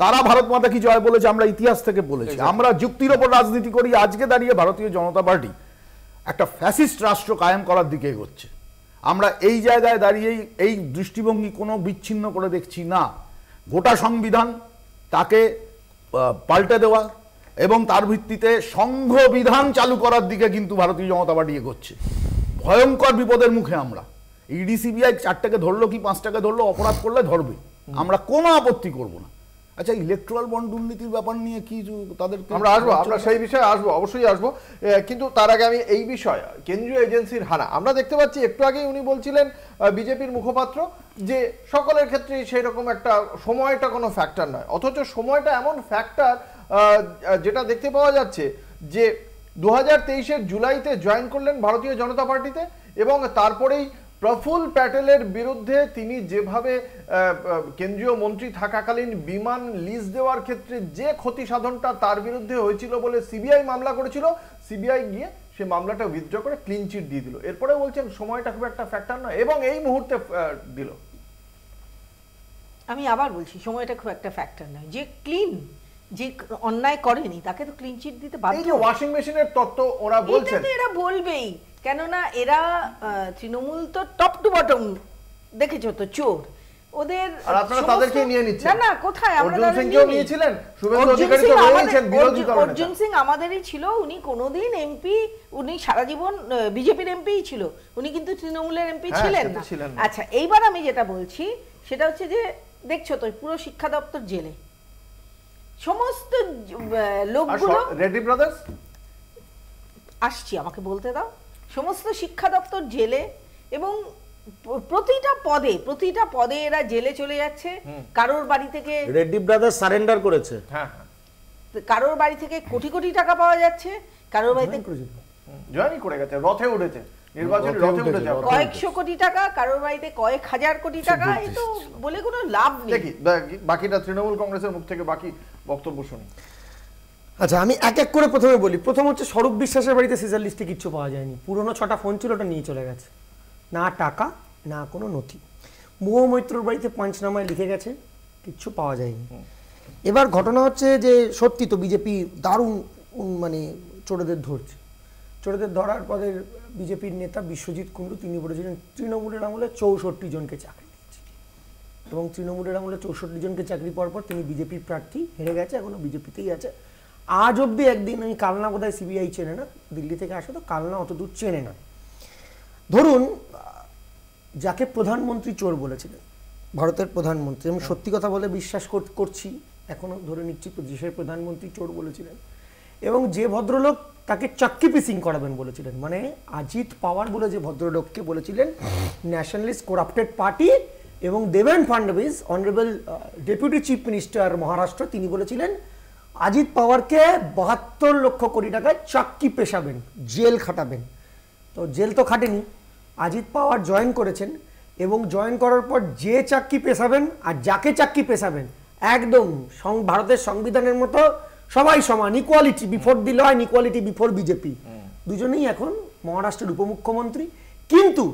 কারা ভারত মাতা কি জয় বলেছে আমরা ইতিহাস থেকে বলেছি আমরা যুক্তির ওপর রাজনীতি করি আজকে দাঁড়িয়ে ভারতীয় জনতা পার্টি একটা ফ্যাসিস্ট রাষ্ট্র কায়েম করার দিকে এগোচ্ছে আমরা এই জায়গায় দাঁড়িয়েই এই দৃষ্টিভঙ্গি কোনো বিচ্ছিন্ন করে দেখছি না গোটা সংবিধান তাকে পাল্টে দেওয়া এবং তার ভিত্তিতে সংঘ বিধান চালু করার দিকে কিন্তু ভারতীয় জনতা পার্টি এগোচ্ছে ভয়ঙ্কর বিপদের মুখে আমরা ইডিসিবিআই চারটাকে ধরলো কি পাঁচটাকে ধরলো অপরাধ করলে ধরবে আমরা কোনো আপত্তি করব না আচ্ছা ইলেকট্রাল বন্ড দুর্নীতির ব্যাপার নিয়ে কি তাদের আমরা আসবো আমরা সেই বিষয়ে আসবো অবশ্যই আসবো কিন্তু তার আগে আমি এই বিষয়ে কেন্দ্রীয় এজেন্সির হানা আমরা দেখতে পাচ্ছি একটু আগেই উনি বলছিলেন বিজেপির মুখপাত্র যে সকলের ক্ষেত্রেই সেই রকম একটা সময়টা কোনো ফ্যাক্টর নয় অথচ সময়টা এমন ফ্যাক্টর যেটা দেখতে পাওয়া যাচ্ছে যে দু হাজার জুলাইতে জয়েন করলেন ভারতীয় জনতা পার্টিতে এবং তারপরেই প্রফুল প্যাটেলের বিরুদ্ধে তিনি যেভাবে কেন্দ্রীয় মন্ত্রী থাকাকালীন বিমান লিজ দেওয়ার ক্ষেত্রে যে ক্ষতি সাধনটা তার বিরুদ্ধে হয়েছিল বলে সিবিআই মামলা করেছিল সিবিআই গিয়ে সে মামলাটা উইথড্র করে ক্লিন চিট দিয়ে দিল এরপরে বলছেন সময়টা খুব একটা ফ্যাক্টর নয় এবং এই মুহূর্তে দিল আমি আবার বলছি সময়টা খুব একটা ফ্যাক্টর নয় যে ক্লিন যে অন্যায় করেনি তাকে তো ক্লিন চিট দিতে বাধ্য ওয়াশিং মেশিনের তত্ত্ব ওরা বলছেন এটা এরা বলবেই কেননা এরা তৃণমূল তো টপ টু বটম দেখেছো তো চোর ওদের উনি এমপি উনি ছিল উনি কিন্তু তৃণমূলের এমপি হ্যাঁ, ছিলেন আচ্ছা এইবার আমি যেটা বলছি সেটা হচ্ছে যে দেখছো তো পুরো শিক্ষা দপ্তর জেলে সমস্ত লোকগুলো আসছি আমাকে বলতে দাও সমস্ত শিক্ষা দপ্তর জেলে এবং প্রতিটা পদে প্রতিটা পদে এরা জেলে চলে যাচ্ছে কারোর বাড়ি থেকে রেড্ডি ব্রাদার সারেন্ডার করেছে হ্যাঁ, হ্যাঁ। কারোর বাড়ি থেকে কোটি কোটি টাকা পাওয়া যাচ্ছে কারোর বাড়িতে জয়নি করে গেছে রথে উঠেছে বাকিটা তৃণমূল কংগ্রেসের মুখ থেকে বাকি বক্তব্য শুনি আচ্ছা আমি এক এক করে প্রথমে বলি প্রথম হচ্ছে স্বরূপ বিশ্বাসের বাড়িতে সিজার লিস্টে কিচ্ছু পাওয়া যায়নি পুরোনো ছটা ফোন ছিল ওটা নিয়ে চলে গেছে না টাকা না কোনো নথি মোহ মৈত্রর বাড়িতে পঞ্চনামায় লিখে গেছে কিচ্ছু পাওয়া যায়নি এবার ঘটনা হচ্ছে যে সত্যি তো বিজেপি দারুণ মানে চোরদের ধরছে চোরদের ধরার পরে বিজেপির নেতা বিশ্বজিৎ কুণ্ডু তিনি বলেছিলেন তৃণমূলের আমলে চৌষট্টি জনকে চাকরি এবং তৃণমূলের আমলে চৌষট্টি জনকে চাকরি পাওয়ার পর তিনি বিজেপির প্রার্থী হেরে গেছে এখনও বিজেপিতেই আছে আজ অবধি একদিন আমি কালনা কোথায় সিবিআই চেনে না দিল্লি থেকে আসে তো কালনা অত দূর চেনে না ধরুন যাকে প্রধানমন্ত্রী চোর বলেছিলেন ভারতের প্রধানমন্ত্রী আমি সত্যি কথা বলে বিশ্বাস করছি এখনও ধরে নিচ্ছি দেশের প্রধানমন্ত্রী চোর বলেছিলেন এবং যে ভদ্রলোক তাকে চাক্কি পিসিং করাবেন বলেছিলেন মানে অজিত পাওয়ার বলে যে ভদ্রলোককে বলেছিলেন ন্যাশনালিস্ট করাপ্টেড পার্টি এবং Deven Fadnavis honourable deputy chief minister Maharashtra তিনি বলেছিলেন আজিত পাওয়ারকে বাহাত্তর লক্ষ কোটি টাকায় চাক্কি পেশাবেন জেল খাটাবেন তো জেল তো খাটেনি আজিত পাওয়ার জয়েন করেছেন এবং জয়েন করার পর যে চাক্কি পেশাবেন আর যাকে চাক্কি পেশাবেন একদম ভারতের সংবিধানের মতো সবাই সমান equality before the law and before BJP দুজনেই এখন মহারাষ্ট্রের উপমুখ্যমন্ত্রী কিন্তু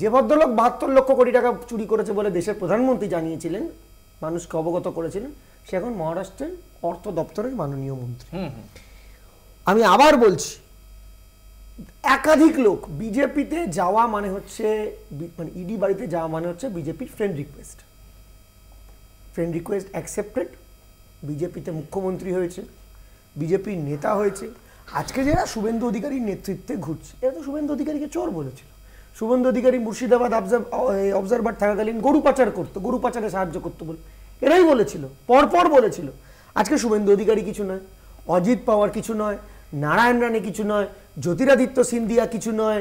যে ভদ্রলোক বাহাত্তর লক্ষ কোটি টাকা চুরি করেছে বলে দেশের প্রধানমন্ত্রী জানিয়েছিলেন মানুষকে অবগত করেছিলেন সে এখন মহারাষ্ট্রের অর্থ দপ্তরের মাননীয় মন্ত্রী আমি আবার বলছি একাধিক লোক বিজেপিতে যাওয়া মানে হচ্ছে মানে ইডি e বাড়িতে যাওয়া মানে হচ্ছে বিজেপির friend request friend request accepted বিজেপিতে মুখ্যমন্ত্রী হয়েছে বিজেপির নেতা হয়েছে আজকে যারা শুভেন্দু অধিকারীর নেতৃত্বে ঘুরছে এরা তো শুভেন্দু অধিকারীকে চোর বলেছিল শুভেন্দু অধিকারী মুর্শিদাবাদ অবজার্ভার থাকাকালীন গরু পাচার করতো গরু পাচারে সাহায্য করতো বলে এরাই বলেছিল পরপর বলেছিল আজকে শুভেন্দু অধিকারী কিছু নয় অজিত পাওয়ার কিছু নয় নারায়ণ রানে কিছু নয় জ্যোতিরাদিত্য সিন্ধিয়া কিছু নয়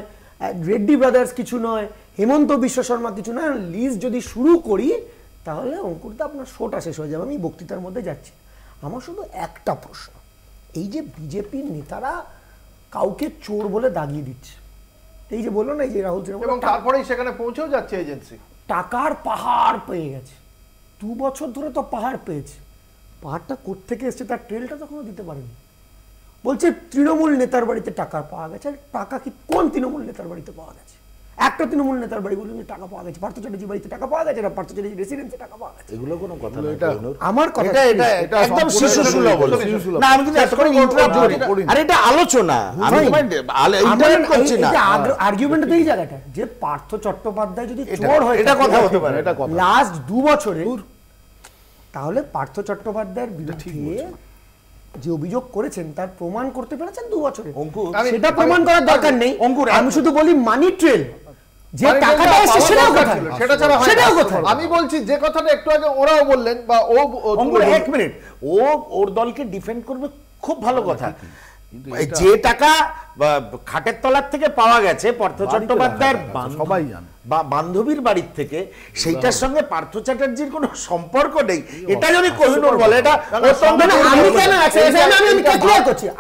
রেড্ডি ব্রাদার্স কিছু নয় হেমন্ত বিশ্ব শর্মা কিছু নয় লিস্ট যদি শুরু করি তাহলে অঙ্কুর দা আপনার শোটা শেষ হয়ে যাবে আমি বক্তৃতার মধ্যে যাচ্ছি আমার শুধু একটা প্রশ্ন এই যে বিজেপির নেতারা কাউকে চোর বলে দাগিয়ে দিচ্ছে এই যে বললো না এই যে রাহুল এবং তারপরেই সেখানে পৌঁছেও যাচ্ছে এজেন্সি টাকার পাহাড় পেয়ে গেছে দু বছর ধরে তো পাহাড় পেয়েছে পাহাড়টা কোত্থেকে এসছে তার ট্রেলটা তখনও দিতে পারেনি বলছে তৃণমূল নেতার বাড়িতে টাকা পাওয়া গেছে আর টাকা কি কোন তৃণমূল নেতার বাড়িতে পাওয়া গেছে একটা তৃণমূল নেতার বাড়ি বলুন টাকা পাওয়া গেছে পার্থ চ্যাটার্জি বাড়িতে টাকা পাওয়া গেছে না পার্থ চ্যাটার্জি রেসিডেন্সে টাকা পাওয়া গেছে এগুলো কোনো কথা না এটা আমার কথা এটা এটা একদম শিশু শুলো বলে না আমি যদি এত করে ইন্টারাপ্ট করি আরে এটা আলোচনা আমি ইন্টারাপ্ট করছি না এটা আর্গুমেন্ট দেই জায়গাটা যে পার্থ চট্টোপাধ্যায় যদি চোর হয় এটা কথা হতে পারে এটা কথা লাস্ট 2 বছরে তাহলে পার্থ চট্টোপাধ্যায়ের বিরুদ্ধে যে অভিযোগ করেছেন তার প্রমাণ করতে পেরেছেন দু বছরে সেটা প্রমাণ করার দরকার নেই অঙ্কুর আমি শুধু বলি মানি ট্রেল যে টাকাটা সেটাও কথা সেটা ছাড়া সেটাও কথা আমি বলছি যে কথাটা একটু আগে ওরাও বললেন বা ও অঙ্কুর এক মিনিট ও ওর দলকে ডিফেন্ড করবে খুব ভালো হ্যাঁ, কথা হ্যাঁ, যে টাকা খাটের তলার থেকে পাওয়া গেছে পার্থ চট্টোপাধ্যায়ের সবাই জানে বা বান্ধবীর বাড়ির থেকে সেইটার সঙ্গে পার্থ চ্যাটার্জির কোন সম্পর্ক নেই এটা যদি কহিনুর বলে এটা মানে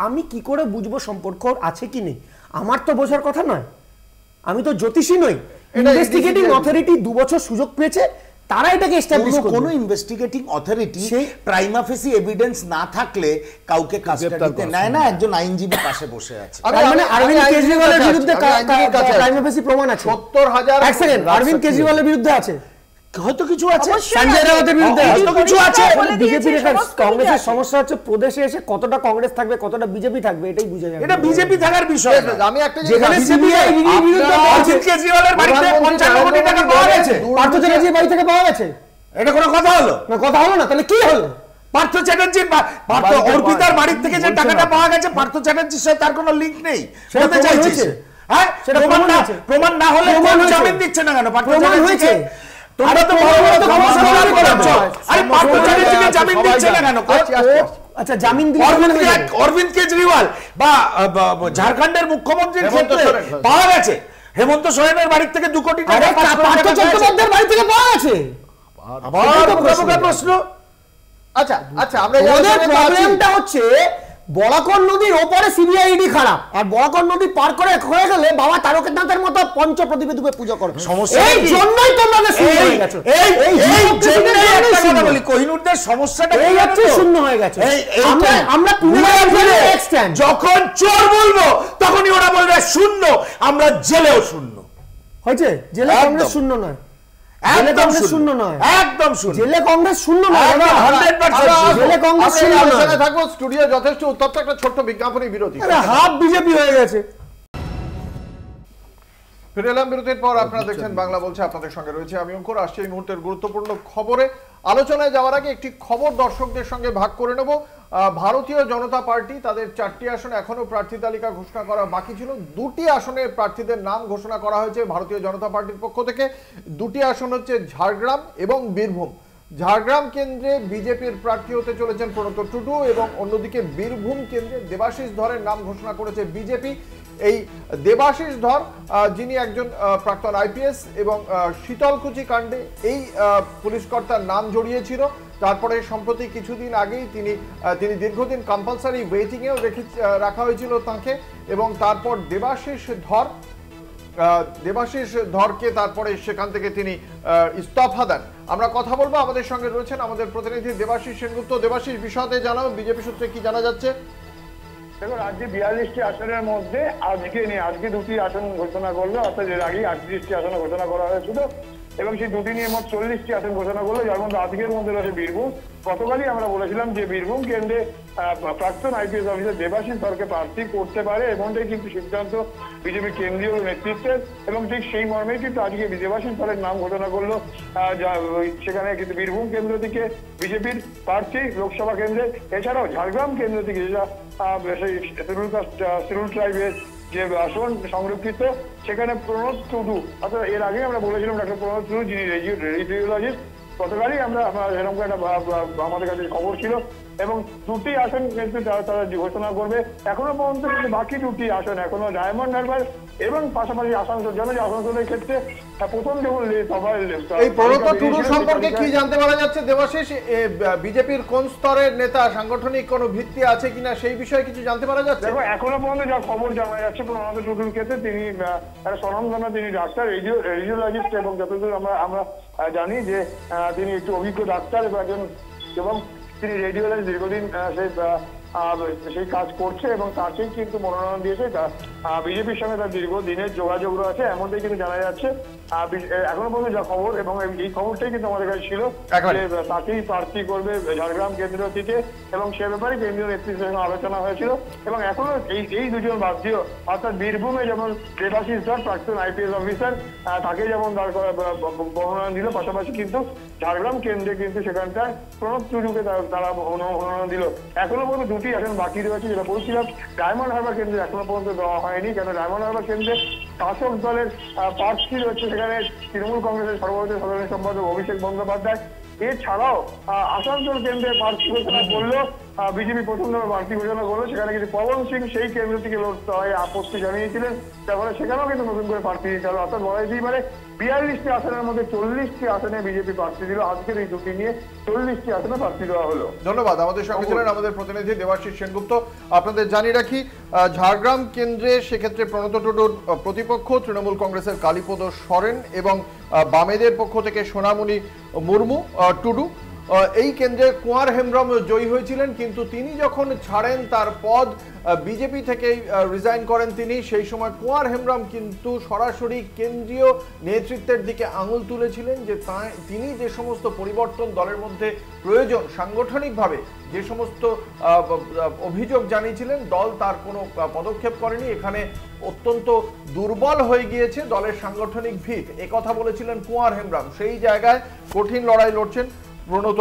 আমি কি করে বুঝবো সম্পর্ক আছে কি নেই আমার তো বোঝার কথা নয় আমি তো জ্যোতিষী নই ইনভেস্টিগেটিং অথরিটি দু বছর সুযোগ পেয়েছে তারা এটাকে এস্টাবলিশ করবে কোনো investigating authority prima facie evidence না থাকলে কাউকে কাস্টাডিতে নেয় না একজন আইনজীবী পাশে বসে আছে আর মানে অরবিন্দ কেজরিওয়ালের বিরুদ্ধে প্রাইমা ফেসি প্রমাণ আছে 70000 এক সেকেন্ড অরবিন্দ কেজরিওয়ালের বিরুদ্ধে আছে হয়তো কিছু আছে সঞ্জয় রাওয়াতের বিরুদ্ধে হয়তো কিছু আছে বিজেপির কংগ্রেসের সমস্যা হচ্ছে প্রদেশে এসে কতটা কংগ্রেস থাকবে কতটা বিজেপি থাকবে এটাই বুঝা যাবে এটা বিজেপি থাকার বিষয় আমি একটা যেখানে সিবিআই বিরুদ্ধে অরজিৎ কেজরিওয়ালের বাড়িতে 55 কোটি টাকা পাওয়া গেছে পার্থ চ্যাটার্জির বাড়ি থেকে পাওয়া গেছে এটা কোনো কথা হলো না কথা হলো না তাহলে কি হলো পার্থ চ্যাটার্জির পার্থ অর্পিতার বাড়ির থেকে যে টাকাটা পাওয়া গেছে পার্থ চ্যাটার্জির সাথে তার কোনো লিংক নেই বলতে চাইছিস হ্যাঁ সেটা প্রমাণ না প্রমাণ না হলে জামিন দিচ্ছে না কেন পার্থ চ্যাটার্জিকে ঝাড়খন্ডের আচ্ছা, আচ্ছা। আচ্ছা, অরবিন্দ কেজরিওয়াল বা ঝাড়খণ্ডের মুখ্যমন্ত্রীর ক্ষেত্রে পাওয়া গেছে হেমন্ত সোরেনের বাড়ি থেকে দু কোটি টাকা বাড়ি থেকে পাওয়া গেছে প্রশ্ন আচ্ছা আচ্ছা আমরা হচ্ছে বরাকর নদীর ওপরে সিবিআইডি খারাপ আর বরাকর নদী পার করে হয়ে গেলে বাবা তারকেনাথের মতো পঞ্চ প্রতিবেদ পুজো করবে সমস্যা সমস্যাটা শূন্য হয়ে গেছে আমরা যখন চোর বলবো তখনই ওরা বলবে শূন্য আমরা জেলেও শূন্য হয়েছে জেলে আমরা শূন্য নয় একদম শূন্য নয় একদম শূন্য জেলে কংগ্রেস শূন্য নয় জেলে কংগ্রেস শূন্য নয় থাকব স্টুডিও যথেষ্ট উত্তপ্ত একটা ছোট্ট বিজ্ঞাপনী বিরতি হাফ বিজেপি হয়ে গেছে ফিরে এলাম বিরতির পর আপনারা দেখছেন বাংলা বলছে আপনাদের সঙ্গে রয়েছে আমি অঙ্কুর আসছি এই মুহূর্তের গুরুত্বপূর্ণ খবরে আলোচনায় যাওয়ার আগে একটি খবর দর্শকদের সঙ্গে ভাগ করে নেব ভারতীয় জনতা পার্টি তাদের চারটি আসনে এখনও প্রার্থী তালিকা ঘোষণা করা বাকি ছিল দুটি আসনে প্রার্থীদের নাম ঘোষণা করা হয়েছে ভারতীয় জনতা পার্টির পক্ষ থেকে দুটি আসন হচ্ছে ঝাড়গ্রাম এবং বীরভূম ঝাড়গ্রাম কেন্দ্রে বিজেপির প্রার্থী হতে চলেছেন প্রণত টুডু এবং অন্যদিকে বীরভূম কেন্দ্রে দেবাশিস ধরের নাম ঘোষণা করেছে বিজেপি এই দেবাশিস ধর যিনি একজন প্রাক্তন আইপিএস এবং শীতলকুচি কাণ্ডে এই পুলিশ কর্তার নাম জড়িয়েছিল তারপরে সম্প্রতি কিছুদিন আগেই তিনি তিনি দীর্ঘদিন কম্পালসারি ওয়েটিংয়েও রেখে রাখা হয়েছিল তাঁকে এবং তারপর দেবাশিস ধর দেবাশিস ধরকে তারপরে সেখান থেকে তিনি ইস্তফা দেন আমরা কথা বলবো আমাদের সঙ্গে রয়েছেন আমাদের প্রতিনিধি দেবাশিস সেনগুপ্ত দেবাশিস বিষয়তে জানাও বিজেপি সূত্রে কি জানা যাচ্ছে দেখো রাজ্যে বিয়াল্লিশটি আসনের মধ্যে আজকে নেই আজকে দুটি আসন ঘোষণা করলো অর্থাৎ এর আগে আটত্রিশটি আসন ঘোষণা করা হয়েছিল এবং সেই দুটি নিয়ে মোট চল্লিশটি আসন ঘোষণা করলো যার মধ্যে আজকের মধ্যে রয়েছে বীরভূম গতকালই আমরা বলেছিলাম যে বীরভূম কেন্দ্রে প্রাক্তন আইপিএস অফিসার দেবাশিস ধরকে প্রার্থী করতে পারে এমনটাই কিন্তু সিদ্ধান্ত বিজেপি কেন্দ্রীয় নেতৃত্বের এবং ঠিক সেই মর্মেই কিন্তু আজকে দেবাশিস ধরের নাম ঘোষণা করলো সেখানে কিন্তু বীরভূম কেন্দ্র থেকে বিজেপির প্রার্থী লোকসভা কেন্দ্রে এছাড়াও ঝাড়গ্রাম কেন্দ্র থেকে যেটা শিডিউল ট্রাইবের যে আসন সংরক্ষিত সেখানে প্রণব টুডু অর্থাৎ এর আগে আমরা বলেছিলাম ডাক্তার প্রণব টুডু যিনি রেডিওলজিস্ট গতকালই আমরা এরকম একটা আমাদের কাছে খবর ছিল এবং দুটি আসন কিন্তু তারা ঘোষণা করবে এখনো পর্যন্ত কিন্তু বাকি দুটি আসন এখনো ডায়মন্ড হারবার এবং পাশাপাশি আসানসোল জানো যে আসানসোলের ক্ষেত্রে প্রথম যখন এই প্রণত টুডু সম্পর্কে কি জানতে পারা যাচ্ছে দেবাশিস বিজেপির কোন স্তরের নেতা সাংগঠনিক কোন ভিত্তি আছে কিনা সেই বিষয়ে কিছু জানতে পারা যাচ্ছে দেখো এখনো পর্যন্ত যা খবর জানা যাচ্ছে প্রণত টুডুর ক্ষেত্রে তিনি একটা স্বনামধনা তিনি ডাক্তার রেডিওলজিস্ট এবং যতদূর আমরা আমরা জানি যে তিনি একটু অভিজ্ঞ ডাক্তার এবং এবং তিনি রেডিও দীর্ঘদিন সেই কাজ করছে এবং তাকেই কিন্তু মনোনয়ন দিয়েছে বিজেপির সঙ্গে তার দীর্ঘদিনের যোগাযোগ রয়েছে এমনটাই কিন্তু জানা যাচ্ছে এখনো পর্যন্ত যা খবর এবং এই খবরটাই কিন্তু আমাদের কাছে ছিল যে তাকেই প্রার্থী করবে ঝাড়গ্রাম কেন্দ্র থেকে এবং সে ব্যাপারে কেন্দ্রীয় নেতৃত্বের সঙ্গে আলোচনা হয়েছিল এবং এখনো এই এই দুজন বাদ অর্থাৎ বীরভূমে যেমন দেবাশিস ধর প্রাক্তন আইপিএস অফিসার তাকে যেমন দাঁড় মনোনয়ন দিল পাশাপাশি কিন্তু ঝাড়গ্রাম কেন্দ্রে কিন্তু সেখানটায় প্রণব চুরুকে তারা মনোনয়ন দিল এখনো পর্যন্ত দুটি এখন বাকি রয়েছে যেটা বলছিলাম ডায়মন্ড হারবার কেন্দ্রে এখনো পর্যন্ত দেওয়া হয়নি কেন ডায়মন্ড হারবার কেন্দ্রে শাসক দলের প্রার্থী রয়েছে সেখানে বাজারের তৃণমূল কংগ্রেসের সর্বভারতীয় সাধারণ সম্পাদক অভিষেক বন্দ্যোপাধ্যায় এছাড়াও আসানসোল কেন্দ্রে প্রার্থী ঘোষণা করলো বিজেপি প্রথম দলের প্রার্থী ঘোষণা করলো সেখানে কিন্তু পবন সিং সেই কেন্দ্র থেকে লড়তে হয় আপত্তি জানিয়েছিলেন তারপরে সেখানেও কিন্তু নতুন করে প্রার্থী দিতে অর্থাৎ বলা যেতেই পারে বিয়াল্লিশটি আসনের মধ্যে চল্লিশটি আসনে বিজেপি প্রার্থী দিল আজকের এই জুটি নিয়ে চল্লিশটি আসনে প্রার্থী দেওয়া হলো ধন্যবাদ আমাদের সঙ্গে ছিলেন আমাদের প্রতিনিধি দেবাশিস সেনগুপ্ত আপনাদের জানিয়ে রাখি ঝাড়গ্রাম কেন্দ্রে সেক্ষেত্রে প্রণত টুডুর প্রতিপক্ষ তৃণমূল কংগ্রেসের কালীপদ সরেন এবং বামেদের পক্ষ থেকে সোনামণি মুর্মু টুডু এই কেন্দ্রে কুয়ার হেমব্রম জয়ী হয়েছিলেন কিন্তু তিনি যখন ছাড়েন তার পদ বিজেপি থেকে রিজাইন করেন তিনি সেই সময় কুয়ার হেমব্রম কিন্তু সরাসরি কেন্দ্রীয় নেতৃত্বের দিকে আঙুল তুলেছিলেন যে তিনি যে সমস্ত পরিবর্তন দলের মধ্যে প্রয়োজন সাংগঠনিকভাবে যে সমস্ত অভিযোগ জানিয়েছিলেন দল তার কোনো পদক্ষেপ করেনি এখানে অত্যন্ত দুর্বল হয়ে গিয়েছে দলের সাংগঠনিক ভিত একথা বলেছিলেন কুয়ার হেমব্রাম সেই জায়গায় কঠিন লড়াই লড়ছেন প্রণত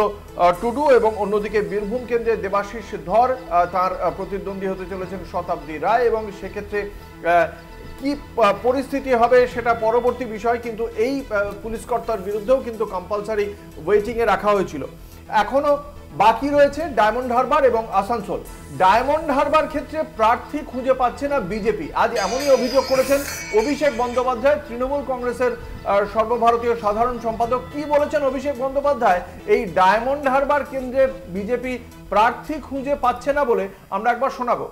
টুডু এবং অন্যদিকে বীরভূম কেন্দ্রে দেবাশিস ধর তার প্রতিদ্বন্দ্বী হতে চলেছেন শতাব্দী রায় এবং সেক্ষেত্রে কি পরিস্থিতি হবে সেটা পরবর্তী বিষয় কিন্তু এই পুলিশ কর্তার বিরুদ্ধেও কিন্তু কম্পালসারি ওয়েটিংয়ে রাখা হয়েছিল এখনও বাকি রয়েছে ডায়মন্ড হারবার এবং আসানসোল ডায়মন্ড হারবার ক্ষেত্রে প্রার্থী খুঁজে পাচ্ছে না বিজেপি আজ এমনই অভিযোগ করেছেন অভিষেক বন্দ্যোপাধ্যায় তৃণমূল কংগ্রেসের সর্বভারতীয় সাধারণ সম্পাদক কি বলেছেন অভিষেক বন্দ্যোপাধ্যায় এই ডায়মন্ড হারবার কেন্দ্রে বিজেপি প্রার্থী খুঁজে পাচ্ছে না বলে আমরা একবার শোনাবো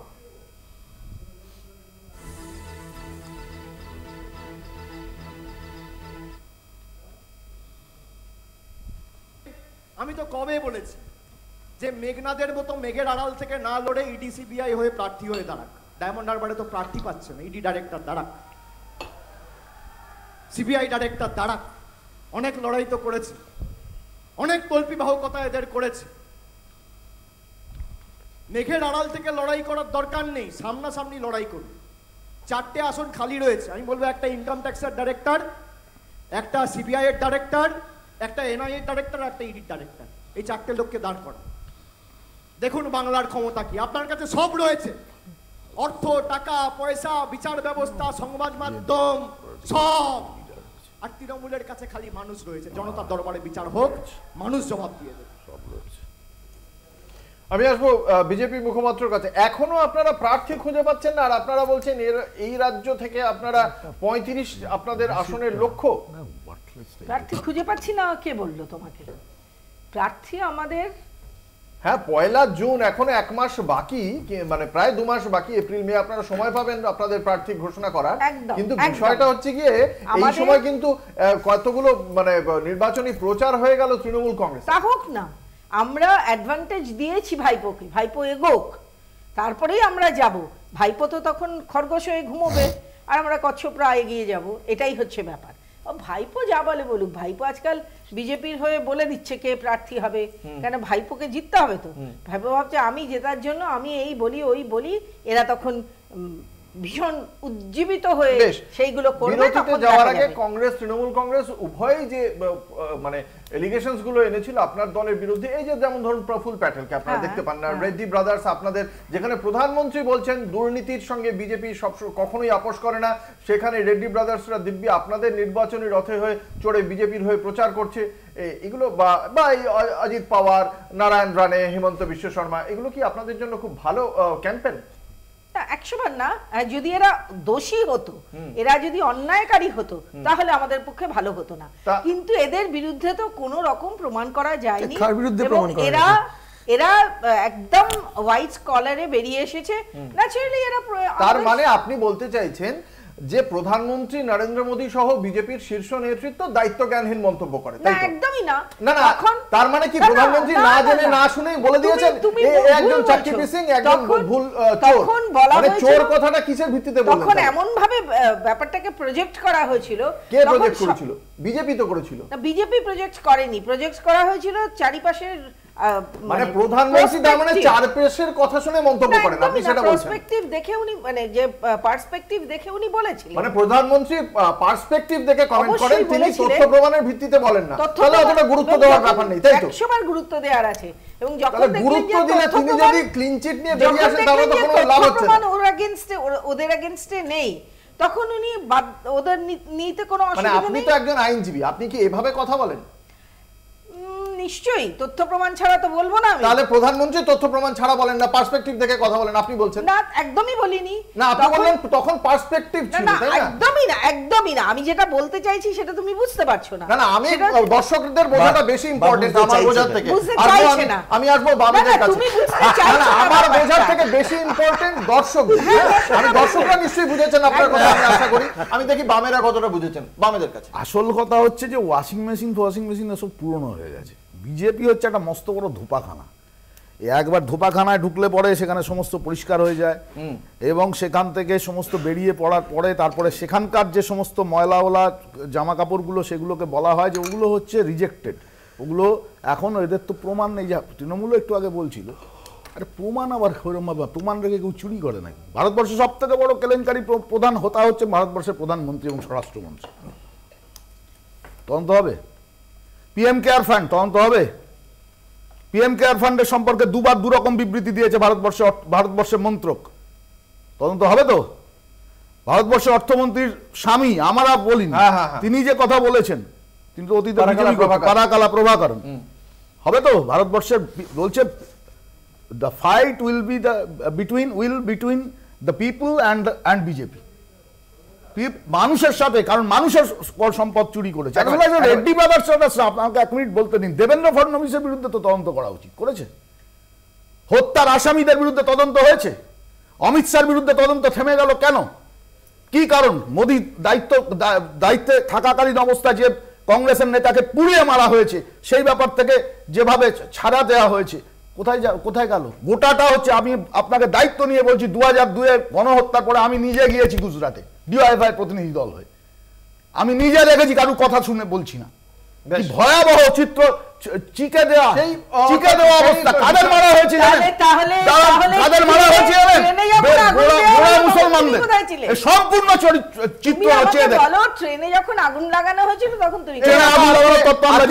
আমি তো কবে বলেছি যে মেঘনাদের মতো মেঘের আড়াল থেকে না লড়ে ইডি e সিবিআই হয়ে প্রার্থী হয়ে দাঁড়াক ডায়মন্ড হারবারে তো প্রার্থী পাচ্ছে না ইডি ডাইরেক্টর দাঁড়াক সিবিআই ডাইরেক্টর দাঁড়াক অনেক লড়াই তো করেছে অনেক কল্পিবাহকতা এদের করেছে মেঘের আড়াল থেকে লড়াই করার দরকার নেই সামনাসামনি লড়াই করুন চারটে আসন খালি রয়েছে আমি বলবো একটা ইনকাম ট্যাক্সের ডাইরেক্টর একটা সিবিআই এর ডাইরেক্টর একটা এনআইএ ডাইরেক্টর একটা ইডির e ডাইরেক্টর এই চারটে লোককে দাঁড় করা দেখুন বাংলার ক্ষমতা কি আপনার কাছে সব রয়েছে অর্থ টাকা পয়সা বিচার ব্যবস্থা সংবাদ মাধ্যম সব আর তৃণমূলের কাছে খালি মানুষ রয়েছে জনতার দরবারে বিচার হোক মানুষ জবাব দিয়ে দেবে আমি আসবো বিজেপি মুখপাত্রের কাছে এখনো আপনারা প্রার্থী খুঁজে পাচ্ছেন না আর আপনারা বলছেন এর এই রাজ্য থেকে আপনারা পঁয়ত্রিশ আপনাদের আসনের লক্ষ্য প্রার্থী খুঁজে পাচ্ছি না কে বললো তোমাকে প্রার্থী আমাদের হ্যাঁ পয়লা জুন এখনো এক মাস বাকি মানে প্রায় দু মাস বাকি এপ্রিল মে আপনারা সময় পাবেন আপনাদের প্রার্থী ঘোষণা করার কিন্তু বিষয়টা হচ্ছে গিয়ে এই সময় কিন্তু কতগুলো মানে নির্বাচনী প্রচার হয়ে গেল তৃণমূল কংগ্রেস তা হোক না আমরা অ্যাডভান্টেজ দিয়েছি ভাইপোকে ভাইপো এগোক তারপরেই আমরা যাব ভাইপো তো তখন খরগোশ হয়ে ঘুমোবে আর আমরা কচ্ছপরা এগিয়ে যাব এটাই হচ্ছে ব্যাপার ভাইপো যা বলে বলুক ভাইপো আজকাল বিজেপির হয়ে বলে দিচ্ছে কে প্রার্থী হবে কেন ভাইপোকে জিততে হবে তো ভাইপো ভাবছে আমি জেতার জন্য আমি এই বলি ওই বলি এরা তখন ভীষণ উজ্জীবিত হয়ে সেইগুলো করবে যাওয়ার আগে কংগ্রেস তৃণমূল কংগ্রেস উভয়ই যে মানে এলিগেশন গুলো এনেছিল আপনার দলের বিরুদ্ধে এই যে যেমন ধরুন প্রফুল প্যাটেল কে আপনারা হ্যাঁ, দেখতে পান না হ্যাঁ। রেড্ডি ব্রাদার্স আপনাদের যেখানে প্রধানমন্ত্রী বলছেন দুর্নীতির সঙ্গে বিজেপি সব কখনোই আপোষ করে না সেখানে রেড্ডি ব্রাদার্সরা দিব্যি আপনাদের নির্বাচনী রথে হয়ে চড়ে বিজেপির হয়ে প্রচার করছে এগুলো বা এই অজিত পাওয়ার নারায়ণ রানে হেমন্ত বিশ্ব শর্মা এগুলো কি আপনাদের জন্য খুব ভালো ক্যাম্পেন অন্যায়কারী হতো তাহলে আমাদের পক্ষে ভালো হতো না কিন্তু এদের বিরুদ্ধে তো করা যায়নি এরা এরা একদম হোয়াইট কলারে বেরিয়ে এসেছে এরা তার মানে আপনি বলতে চাইছেন যে প্রধানমন্ত্রী নরেন্দ্র মোদী সহ বিজেপির শীর্ষ নেতৃত্ব দায়িত্ব জ্ঞানহীন মন্তব্য করে না একদমই না না এখন তার মানে কি প্রধানমন্ত্রী না জেনে না শুনে বলে দিয়েছেন একজন চাকরি পিসিং একজন ভুল চোর মানে চোর কথাটা কিসের ভিত্তিতে বললেন তখন এমন ভাবে ব্যাপারটাকে প্রজেক্ট করা হয়েছিল কে প্রজেক্ট করেছিল বিজেপি তো করেছিল না বিজেপি প্রজেক্ট করেনি প্রজেক্ট করা হয়েছিল চারিপাশের মানে, মানে প্রধানমন্ত্রী তার মানে চার কথা শুনে মন্তব্য করেন আপনি সেটা বলছেন পার্সপেক্টিভ দেখে উনি মানে যে পার্সপেক্টিভ দেখে উনি বলেছিলেন মানে প্রধানমন্ত্রী পার্সপেক্টিভ দেখে কমেন্ট করেন তিনি তথ্য প্রমাণের ভিত্তিতে বলেন না তাহলে অতটা গুরুত্ব দেওয়ার ব্যাপার নেই তাই তো গুরুত্ব দেওয়ার আছে এবং যখন গুরুত্ব দিলে তিনি যদি ক্লিন চিট নিয়ে বেরিয়ে আসেন তাহলে তো কোনো লাভ হচ্ছে না ওর এগেইনস্টে ওদের এগেইনস্টে নেই তখন উনি ওদের নিতে কোনো মানে অসুবিধা নেই মানে আপনি তো একজন আইনজীবী আপনি কি এভাবে কথা বলেন নিশ্চয়ই তথ্য প্রমাণ ছাড়া তো বলবো না তাহলে প্রধানমন্ত্রী তথ্য প্রমাণ ছাড়া বলেন না পার্সপেক্টিভ থেকে কথা বলেন আপনি বলছেন না একদমই বলিনি না আপনি বললেন তখন পার্সপেক্টিভ ছিল না একদমই না একদমই না আমি যেটা বলতে চাইছি সেটা তুমি বুঝতে পারছো না না না আমি দর্শকদের বোঝাটা বেশি ইম্পর্টেন্ট আমার বোঝার থেকে আমি আসবো বাবুদের কাছে না আমার বোঝার থেকে বেশি ইম্পর্টেন্ট দর্শক আমি হ্যাঁ, হ্যাঁ, হ্যাঁ, দর্শকরা নিশ্চয়ই বুঝেছেন আপনার কথা আমি আশা করি আমি দেখি বামেরা কতটা বুঝেছেন বামেদের কাছে আসল কথা হচ্ছে যে ওয়াশিং মেশিন ওয়াশিং মেশিন এসব পুরনো হয়ে গেছে বিজেপি হচ্ছে একটা মস্ত বড় ধোপাখানা একবার ধোপাখানায় ঢুকলে পরে সেখানে সমস্ত পরিষ্কার হয়ে যায় এবং সেখান থেকে সমস্ত বেরিয়ে পড়ার পরে তারপরে সেখানকার যে সমস্ত ময়লাওয়ালা জামা কাপড়গুলো সেগুলোকে বলা হয় যে ওগুলো হচ্ছে রিজেক্টেড ওগুলো এখন এদের তো প্রমাণ নেই যা তৃণমূলও একটু আগে বলছিল আরে প্রমাণ আবার প্রমাণ রেখে কেউ চুরি করে নাকি ভারতবর্ষের সব থেকে বড় কেলেঙ্কারি প্রধান হতা হচ্ছে ভারতবর্ষের প্রধানমন্ত্রী এবং স্বরাষ্ট্রমন্ত্রী তদন্ত হবে পিএম কেয়ার ফান্ড তদন্ত হবে পিএম কেয়ার ফান্ডের সম্পর্কে দুবার দুরকম বিবৃতি দিয়েছে ভারতবর্ষে ভারতবর্ষের মন্ত্রক তদন্ত হবে তো ভারতবর্ষের অর্থমন্ত্রীর স্বামী আমারা বলিনি হ্যাঁ, হ্যাঁ, হ্যাঁ। তিনি যে কথা বলেছেন তিনি তো অতীত কারাকালা প্রভাকরণ হবে তো ভারতবর্ষের বলছে the fight will be the between will between the people and and BJP মানুষের সাথে কারণ মানুষের সম্পদ চুরি করেছে রেড্ডি বাবার আপনাকে এক মিনিট বলতে দিন দেবেন্দ্র ফডনবিসের বিরুদ্ধে তো তদন্ত করা উচিত করেছে হত্যার আসামিদের বিরুদ্ধে তদন্ত হয়েছে অমিত শাহর বিরুদ্ধে তদন্ত থেমে গেল কেন কি কারণ মোদী দায়িত্ব দায়িত্বে থাকাকালীন অবস্থা যে কংগ্রেসের নেতাকে পুড়িয়ে মারা হয়েছে সেই ব্যাপার থেকে যেভাবে ছাড়া দেওয়া হয়েছে কোথায় যা কোথায় গেল গোটাটা হচ্ছে আমি আপনাকে দায়িত্ব নিয়ে বলছি দু হাজার দুয়ে গণহত্যার পরে আমি নিজে গিয়েছি গুজরাটে ডিওয়াইফাই প্রতিনিধি দল হয়ে আমি নিজে দেখেছি কারু কথা শুনে বলছি না ভয়াবহ চিত্র চিকে দেওয়া চিকে দেওয়া অবস্থা কাদের মারা হয়েছে মারা হয়েছে মুসলমানদের সম্পূর্ণ চিত্র হচ্ছে ট্রেনে যখন আগুন লাগানো হয়েছিল তখন তুমি ট্রেনে আগুন তত্ত্ব আমরা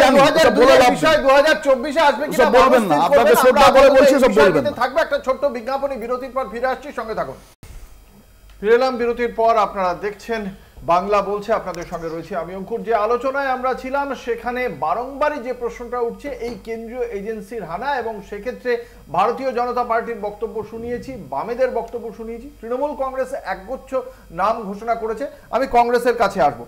আচ্ছা, জানি আসবে কি বলবেন না আপনাকে শ্রদ্ধা করে বলছি সব বলবেন থাকবে একটা ছোট্ট বিজ্ঞাপনী বিরতির পর ফিরে আসছি সঙ্গে থাকুন ফিরে বিরতির পর আপনারা দেখছেন বাংলা বলছে আপনাদের সঙ্গে রয়েছে আমি অঙ্কুর যে আলোচনায় আমরা ছিলাম সেখানে বারংবারই যে প্রশ্নটা উঠছে এই কেন্দ্রীয় এজেন্সির হানা এবং সেক্ষেত্রে ভারতীয় জনতা পার্টির বক্তব্য শুনিয়েছি বামেদের বক্তব্য শুনিয়েছি তৃণমূল কংগ্রেস একগুচ্ছ নাম ঘোষণা করেছে আমি কংগ্রেসের কাছে আসবো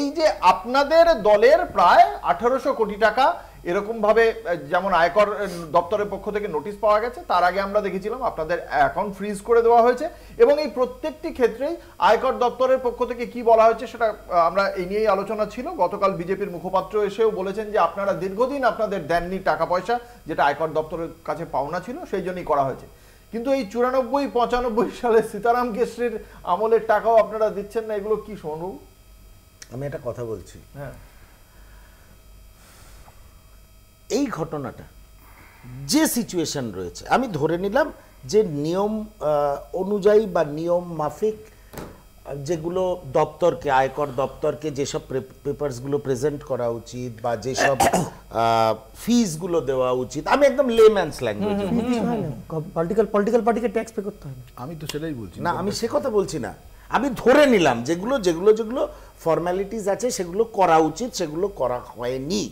এই যে আপনাদের দলের প্রায় আঠারোশো কোটি টাকা এরকমভাবে যেমন আয়কর দপ্তরের পক্ষ থেকে নোটিশ পাওয়া গেছে তার আগে আমরা দেখেছিলাম আপনাদের অ্যাকাউন্ট ফ্রিজ করে দেওয়া হয়েছে এবং এই প্রত্যেকটি ক্ষেত্রেই আয়কর দপ্তরের পক্ষ থেকে কি বলা হয়েছে সেটা আমরা এই নিয়েই আলোচনা ছিল গতকাল বিজেপির মুখপাত্র এসেও বলেছেন যে আপনারা দীর্ঘদিন আপনাদের দেননি টাকা পয়সা যেটা আয়কর দপ্তরের কাছে পাওনা ছিল সেই জন্যই করা হয়েছে কিন্তু এই চুরানব্বই পঁচানব্বই সালে সীতারাম কেশরীর আমলের টাকাও আপনারা দিচ্ছেন না এগুলো কি শোনব আমি একটা কথা বলছি হ্যাঁ এই ঘটনাটা যে সিচুয়েশন রয়েছে আমি ধরে নিলাম যে নিয়ম অনুযায়ী বা নিয়ম মাফিক যেগুলো দপ্তরকে আয়কর দপ্তরকে যেসব পেপারসগুলো প্রেজেন্ট করা উচিত বা যেসব ফিজগুলো দেওয়া উচিত আমি একদম লেম্যান্স ল্যাঙ্গুয়েজ পলিটিক্যাল পলিটিক্যাল পার্টিকে ট্যাক্স পে করতে হবে আমি তো সেটাই বলছি না আমি সে কথা বলছি না আমি ধরে নিলাম যেগুলো যেগুলো যেগুলো ফর্ম্যালিটিস আছে সেগুলো করা উচিত সেগুলো করা হয়নি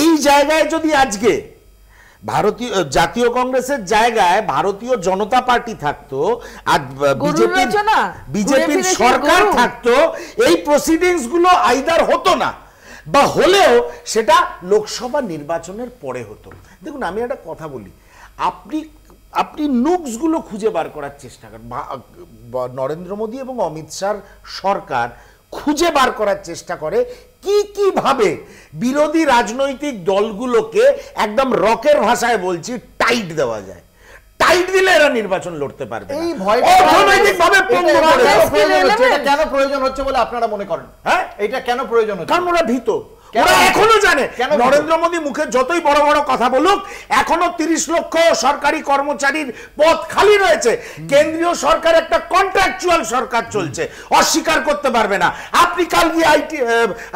এই জায়গায় যদি আজকে ভারতীয় জাতীয় কংগ্রেসের জায়গায় ভারতীয় জনতা পার্টি থাকতো আর বিজেপি বিজেপির সরকার থাকতো এই প্রসিডিংস গুলো আইদার হতো না বা হলেও সেটা লোকসভা নির্বাচনের পরে হতো দেখুন আমি একটা কথা বলি আপনি আপনি নুকসগুলো খুঁজে বার করার চেষ্টা করেন নরেন্দ্র মোদী এবং অমিত শাহর সরকার খুঁজে বার করার চেষ্টা করে কি ভাবে বিরোধী রাজনৈতিক দলগুলোকে একদম রকের ভাষায় বলছি টাইট দেওয়া যায় টাইট দিলে এরা নির্বাচন লড়তে পারবে এই অর্থনৈতিকভাবে কেন প্রয়োজন হচ্ছে বলে আপনারা মনে করেন হ্যাঁ এটা কেন প্রয়োজন হচ্ছে কারণ ওরা ভীত ওরা এখনো জানে নরেন্দ্র মোদী মুখে যতই বড় বড় কথা বলুক এখনো তিরিশ লক্ষ সরকারি কর্মচারীর পদ খালি রয়েছে কেন্দ্রীয় সরকার একটা কন্ট্রাকচুয়াল সরকার চলছে অস্বীকার করতে পারবে না আপনি কাল গিয়ে আইটি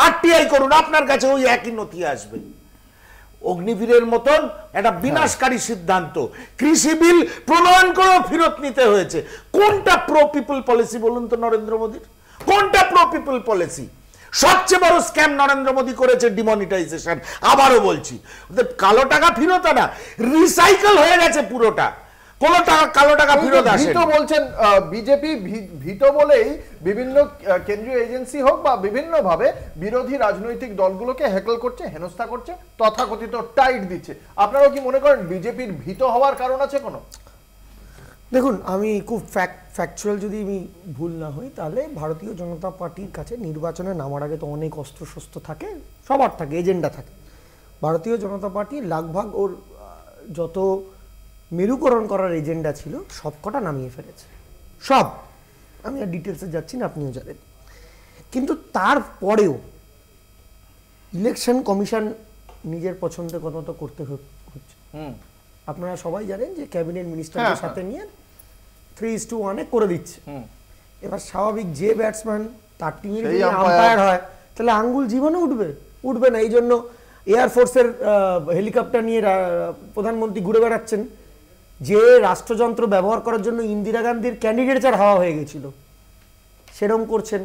আরটিআই করুন আপনার কাছে ওই একই নথি আসবে অগ্নিবীরের মতন একটা হ্যাঁ। বিনাশকারী সিদ্ধান্ত কৃষি বিল প্রণয়ন করেও ফেরত নিতে হয়েছে কোনটা প্রো পিপল পলিসি বলুন তো নরেন্দ্র মোদীর কোনটা প্রো পিপল পলিসি সবচেয়ে বড় স্ক্যাম নরেন্দ্র মোদী করেছে ডিমনিটাইজেশন আবারও বলছি কালো টাকা ফিরত না রিসাইকেল হয়ে গেছে পুরোটা টাকা কালো টাকা আসে বলছেন বিজেপি বলেই বিভিন্ন কেন্দ্রীয় এজেন্সি হোক বা ভাবে বিরোধী রাজনৈতিক দলগুলোকে হ্যাকল করছে হেনস্থা করছে তথাকথিত টাইট দিচ্ছে আপনারা কি মনে করেন বিজেপির ভীত হওয়ার কারণ আছে কোনো দেখুন আমি খুব ফ্যাক্ট ফ্যাকচুয়াল যদি আমি ভুল না হই তাহলে ভারতীয় জনতা পার্টির কাছে নির্বাচনে নামার আগে তো অনেক অস্ত্র শস্ত্র থাকে সবার থাকে এজেন্ডা থাকে ভারতীয় জনতা পার্টি লাগভাগ ওর যত মেরুকরণ করার এজেন্ডা ছিল সবকটা নামিয়ে ফেলেছে সব আমি আর ডিটেলসে যাচ্ছি না আপনিও জানেন কিন্তু তারপরেও ইলেকশন কমিশন নিজের পছন্দে কত করতে হচ্ছে আপনারা সবাই জানেন যে ক্যাবিনেট মিনিস্টারদের হ্যাঁ, হ্যাঁ। সাথে নিয়ে থ্রি ইস টু ওয়ানে করে দিচ্ছে এবার স্বাভাবিক যে ব্যাটসম্যান তার টিমের আম্পায়ার হয় তাহলে আঙ্গুল জীবনে উঠবে উঠবে না এই জন্য এয়ারফোর্সের হেলিকপ্টার নিয়ে প্রধানমন্ত্রী ঘুরে বেড়াচ্ছেন যে রাষ্ট্রযন্ত্র ব্যবহার করার জন্য ইন্দিরা গান্ধীর ক্যান্ডিডেটচার হওয়া হয়ে গেছিল সেরম করছেন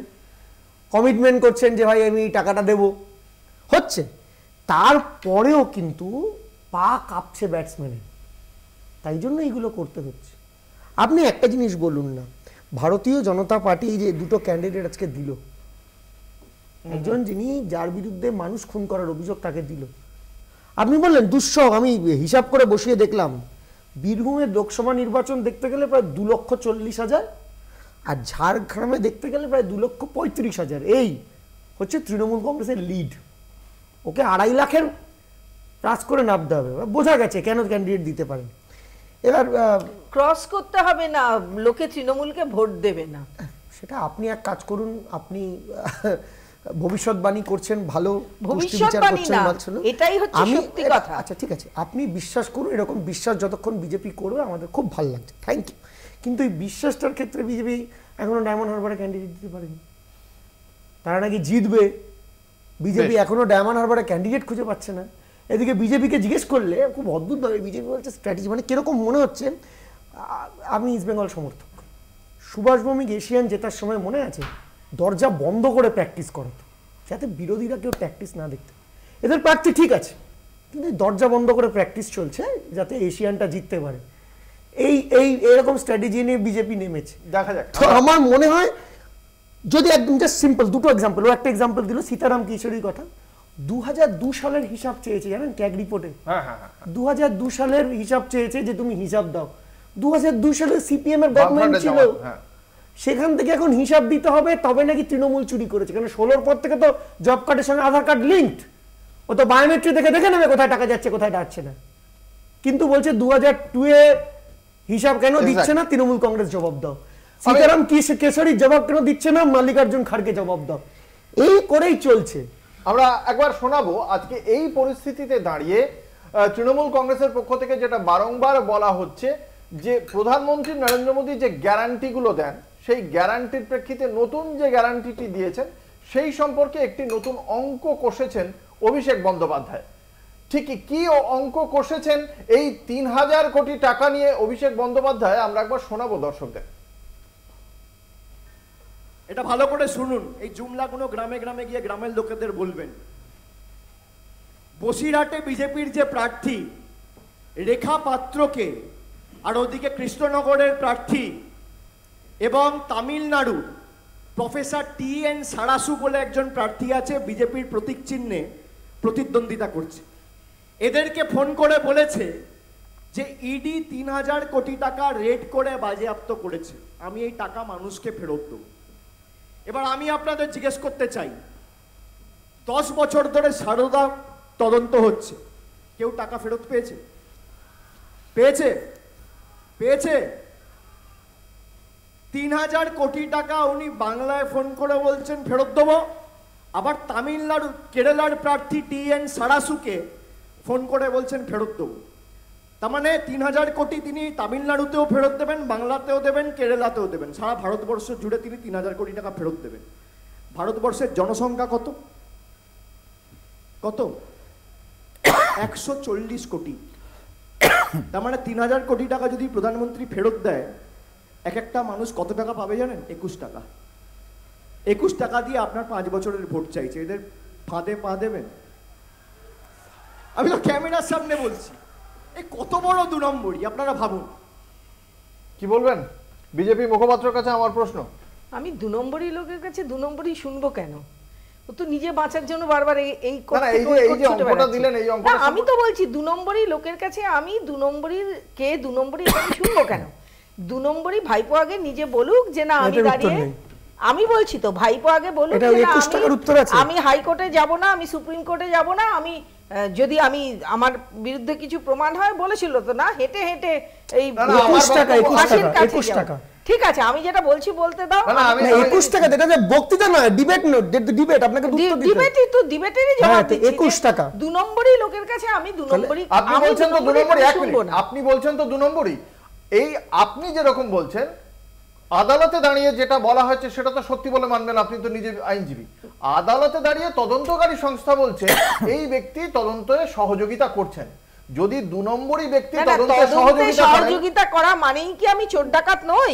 কমিটমেন্ট করছেন যে ভাই আমি টাকাটা দেব হচ্ছে তারপরেও কিন্তু পা কাঁপছে ব্যাটসম্যানের তাই জন্য এইগুলো করতে হচ্ছে আপনি একটা জিনিস বলুন না ভারতীয় জনতা পার্টি যে দুটো ক্যান্ডিডেট আজকে দিল একজন যিনি যার বিরুদ্ধে মানুষ খুন করার অভিযোগ তাকে দিল আপনি বললেন দুঃসহ আমি হিসাব করে বসিয়ে দেখলাম বীরভূমের লোকসভা নির্বাচন দেখতে গেলে প্রায় দু লক্ষ চল্লিশ হাজার আর ঝাড়গ্রামে দেখতে গেলে প্রায় দু লক্ষ পঁয়ত্রিশ হাজার এই হচ্ছে তৃণমূল কংগ্রেসের লিড ওকে আড়াই লাখের প্রাস করে নামতে হবে বোঝা গেছে কেন ক্যান্ডিডেট দিতে পারেন এবার ক্রস করতে হবে না লোকে তৃণমূলকে ভোট দেবে না সেটা আপনি এক কাজ করুন আপনি ভবিষ্যৎবাণী করছেন ভালো আচ্ছা ঠিক আছে আপনি বিশ্বাস করুন এরকম বিশ্বাস যতক্ষণ বিজেপি করবে আমাদের খুব ভালো লাগছে থ্যাংক ইউ কিন্তু এই বিশ্বাসটার ক্ষেত্রে বিজেপি এখনো ডায়মন্ড হারবারে ক্যান্ডিডেট দিতে পারেনি তারা নাকি জিতবে বিজেপি এখনো ডায়মন্ড হারবারে ক্যান্ডিডেট খুঁজে পাচ্ছে না এদিকে বিজেপিকে জিজ্ঞেস করলে খুব অদ্ভুতভাবে বিজেপি বলছে স্ট্র্যাটেজি মানে কীরকম মনে হচ্ছে আমি ইস্টবেঙ্গল সমর্থক সুভাষ ভৌমিক এশিয়ান জেতার সময় মনে আছে দরজা বন্ধ করে প্র্যাকটিস করতো যাতে বিরোধীরা কেউ প্র্যাকটিস না দেখতে এদের প্রার্থী ঠিক আছে কিন্তু দরজা বন্ধ করে প্র্যাকটিস চলছে যাতে এশিয়ানটা জিততে পারে এই এই এরকম স্ট্র্যাটেজি নিয়ে বিজেপি নেমেছে দেখা যাক তো আমার মনে হয় যদি একদম জাস্ট সিম্পল দুটো এক্সাম্পল ও একটা এক্সাম্পল দিল সীতারাম কিশোরীর কথা দু সালের হিসাব চেয়েছে জানেন রিপোর্টে হ্যাঁ, হ্যাঁ, হ্যাঁ। দু সালের হিসাব চেয়েছে যে তুমি হিসাব দাও দু সিপিএম এর গভর্নমেন্ট ছিল সেখান থেকে এখন হিসাব দিতে হবে তবে নাকি তৃণমূল চুরি করেছে কারণ ষোলোর পর থেকে তো জব কার্ডের সঙ্গে আধার কার্ড লিঙ্কড ও তো বায়োমেট্রি দেখে দেখে নেবে কোথায় টাকা যাচ্ছে কোথায় যাচ্ছে না কিন্তু বলছে দু হাজার টুয়ে হিসাব কেন দিচ্ছে না তৃণমূল কংগ্রেস জবাব দাও সীতারাম কেশরী জবাব কেন দিচ্ছে না মাল্লিকার্জুন খাড়কে জবাব দাও এই করেই চলছে আমরা একবার শোনাবো আজকে এই পরিস্থিতিতে দাঁড়িয়ে তৃণমূল কংগ্রেসের পক্ষ থেকে যেটা বারংবার বলা হচ্ছে যে প্রধানমন্ত্রী নরেন্দ্র মোদী যে গ্যারান্টিগুলো দেন সেই গ্যারান্টির প্রেক্ষিতে নতুন যে গ্যারান্টিটি দিয়েছেন সেই সম্পর্কে একটি নতুন অঙ্ক কষেছেন অভিষেক বন্দ্যোপাধ্যায় ঠিক কি অঙ্ক কষেছেন এই তিন হাজার কোটি টাকা নিয়ে অভিষেক বন্দ্যোপাধ্যায় আমরা একবার শোনাবো দর্শকদের এটা ভালো করে শুনুন এই জুমলাগুলো গ্রামে গ্রামে গিয়ে গ্রামের লোকেদের বলবেন বসিরহাটে বিজেপির যে প্রার্থী রেখা পাত্রকে আর ওদিকে কৃষ্ণনগরের প্রার্থী এবং Tamil Nadu professor T N Sarasu বলে একজন প্রার্থী আছে বিজেপির প্রতীক চিহ্নে প্রতিদ্বন্দ্বিতা করছে এদেরকে ফোন করে বলেছে যে ইডি তিন হাজার কোটি টাকা রেড করে বাজেয়াপ্ত করেছে আমি এই টাকা মানুষকে ফেরত দেবো এবার আমি আপনাদের জিজ্ঞেস করতে চাই দশ বছর ধরে সারদা তদন্ত হচ্ছে কেউ টাকা ফেরত পেয়েছে পেয়েছে পেয়েছে তিন হাজার কোটি টাকা উনি বাংলায় ফোন করে বলছেন ফেরত দেবো আবার তামিলনাড়ু কেরালার প্রার্থী টি এন সারাসুকে ফোন করে বলছেন ফেরত দেবো তার মানে তিন হাজার কোটি তিনি তামিলনাড়ুতেও ফেরত দেবেন বাংলাতেও দেবেন কেরালাতেও দেবেন সারা ভারতবর্ষ জুড়ে তিনি তিন হাজার কোটি টাকা ফেরত দেবেন ভারতবর্ষের জনসংখ্যা কত কত একশো চল্লিশ কোটি তার মানে তিন হাজার কোটি টাকা যদি প্রধানমন্ত্রী ফেরত দেয় এক একটা মানুষ কত টাকা পাবে জানেন একুশ টাকা একুশ টাকা দিয়ে আপনার পাঁচ বছরের ভোট চাইছে এদের ফাঁদে পা দেবেন আমি তো ক্যামেরার সামনে বলছি এই কত বড় দু নম্বরই আপনারা ভাবুন কি বলবেন বিজেপি মুখপাত্রের কাছে আমার প্রশ্ন আমি দু নম্বরই লোকের কাছে দু নম্বরই শুনবো কেন ও তো নিজে বাঁচার জন্য বারবার এই এই এই অঙ্কটা অঙ্কটা দিলেন আমি তো বলছি দু নম্বরই লোকের কাছে আমি দু নম্বরই কে দু নম্বরই শুনবো কেন দু নম্বরই ভাইপো আগে নিজে বলুক যে না আমি দাঁড়িয়ে আমি বলছি তো ভাইপো আগে বলুক আমি হাইকোর্টে যাব না আমি সুপ্রিম কোর্টে যাব না আমি যদি আমি আমার বিরুদ্ধে কিছু প্রমাণ হয় বলেছিল তো না হেঁটে হেঁটে এই ঠিক আছে আমি যেটা বলছি বলতে দাও একুশ টাকা যেটা বক্তৃতা নয় ডিবেট ডিবেট আপনাকে ডিবেটই তো ডিবেটেরই জবাব হ্যাঁ, একুশ টাকা দু নম্বরই লোকের কাছে আমি দু নম্বরই আপনি বলছেন তো দু নম্বরই এক মিনিট আপনি বলছেন তো দু নম্বরই এই আপনি যেরকম বলছেন আদালতে দাঁড়িয়ে যেটা বলা হয়েছে সেটা তো সত্যি বলে মানবেন আপনি তো নিজে আইনজীবী আদালতে দাঁড়িয়ে তদন্তকারী সংস্থা বলছে এই ব্যক্তি তদন্তে সহযোগিতা করছেন যদি দু নম্বরই ব্যক্তি তদন্তে সহযোগিতা করা মানেই কি আমি চোর ডাকাত নই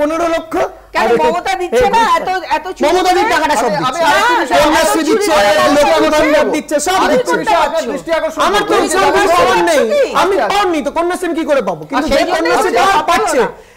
পনেরো লক্ষ দিচ্ছে না এত এত দিচ্ছে সব আমার তো নেই আমি পাওনি তো কন্যাশ্রী কি করে পাবো কিন্তু কন্যাশ্রী পাচ্ছে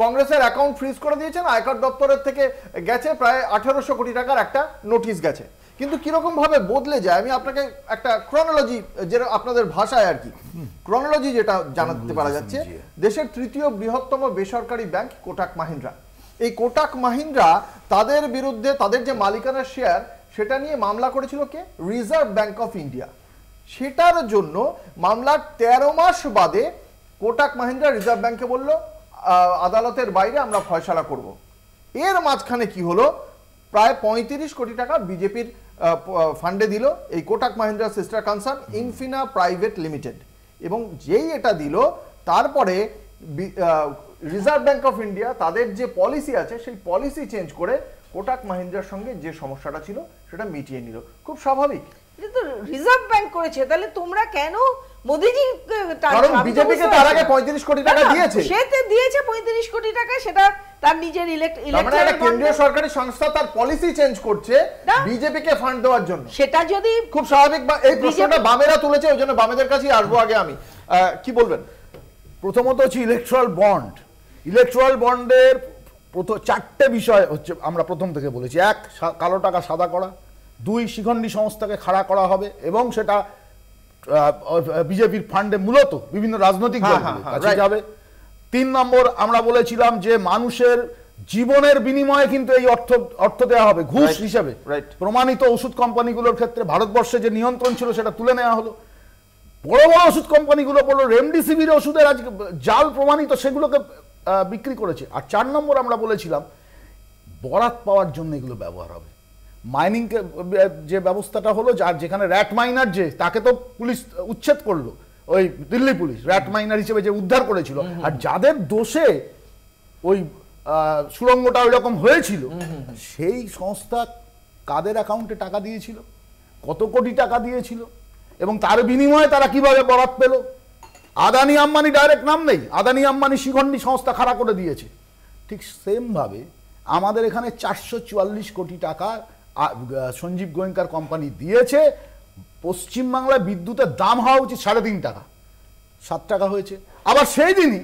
কংগ্রেসের অ্যাকাউন্ট ফ্রিজ করে দিয়েছেন আয়কর দপ্তরের থেকে গেছে প্রায় আঠারোশো কোটি টাকার একটা নোটিশ গেছে কিন্তু কিরকমভাবে বদলে যায় আমি আপনাকে একটা ক্রনোলজি যেটা আপনাদের ভাষায় আর কি ক্রনোলজি যেটা জানাতে পারা যাচ্ছে দেশের তৃতীয় বৃহত্তম বেসরকারি ব্যাংক কোটাক মাহিন্দ্রা এই কোটাক মাহিন্দ্রা তাদের বিরুদ্ধে তাদের যে মালিকানার শেয়ার সেটা নিয়ে মামলা করেছিল কে রিজার্ভ ব্যাংক অফ ইন্ডিয়া সেটার জন্য মামলার তেরো মাস বাদে কোটাক মাহিন্দ্রা রিজার্ভ ব্যাংকে বলল আদালতের বাইরে আমরা ফয়সালা করব। এর মাঝখানে কি হলো প্রায় ৩৫ কোটি টাকা বিজেপির ফান্ডে দিল এই Kotak Mahindra sister concern Infina private limited এবং যেই এটা দিল তারপরে রিজার্ভ ব্যাঙ্ক অফ ইন্ডিয়া তাদের যে পলিসি আছে সেই পলিসি চেঞ্জ করে কোটাক মাহিন্দ্রার সঙ্গে যে সমস্যাটা ছিল সেটা মিটিয়ে নিল খুব স্বাভাবিক রিজার্ভ ব্যাঙ্ক করেছে তাহলে তোমরা কেন মানে সেটা যদি খুব স্বাভাবিক এই প্রশ্নটা বামেরা তুলেছে ওই জন্য বামেদের আসবো আগে আমি কি বলবেন প্রথমত হচ্ছে ইলেকট্রাল বন্ড ইলেকট্রাল বন্ডের প্রথম চারটে বিষয় হচ্ছে আমরা প্রথম থেকে বলেছি এক কালো টাকা সাদা করা দুই শিখণ্ডী সংস্থাকে খাড়া করা হবে এবং সেটা বিজেপির ফান্ডে মূলত বিভিন্ন রাজনৈতিক হ্যাঁ, হ্যাঁ, হ্যাঁ, যাবে তিন নম্বর আমরা বলেছিলাম যে মানুষের জীবনের বিনিময়ে কিন্তু এই অর্থ অর্থ দেওয়া হবে ঘুষ হিসেবে প্রমাণিত ওষুধ কোম্পানিগুলোর ক্ষেত্রে ভারতবর্ষে যে নিয়ন্ত্রণ ছিল সেটা তুলে নেওয়া হলো বড় বড় ওষুধ কোম্পানিগুলো বললো রেমডিসিভির ওষুধের আজকে জাল প্রমাণিত সেগুলোকে বিক্রি করেছে আর চার নম্বর আমরা বলেছিলাম বরাত পাওয়ার জন্য এগুলো ব্যবহার হবে মাইনিং যে ব্যবস্থাটা হলো যার যেখানে র্যাট মাইনার যে তাকে তো পুলিশ উচ্ছেদ করলো ওই দিল্লি পুলিশ র্যাট মাইনার হিসেবে যে উদ্ধার করেছিল আর যাদের দোষে ওই সুরঙ্গটা ওই রকম হয়েছিল সেই সংস্থা কাদের অ্যাকাউন্টে টাকা দিয়েছিল কত কোটি টাকা দিয়েছিল এবং তার বিনিময়ে তারা কিভাবে বরাদ পেল আদানি আম্বানি ডাইরেক্ট নাম নেই আদানি আম্বানি শিখণ্ডি সংস্থা খাড়া করে দিয়েছে ঠিক সেমভাবে আমাদের এখানে চারশো কোটি টাকা সঞ্জীব গোয়েঙ্কার কোম্পানি দিয়েছে পশ্চিমবাংলায় বিদ্যুতের দাম হওয়া উচিত সাড়ে তিন টাকা সাত টাকা হয়েছে আবার সেই দিনই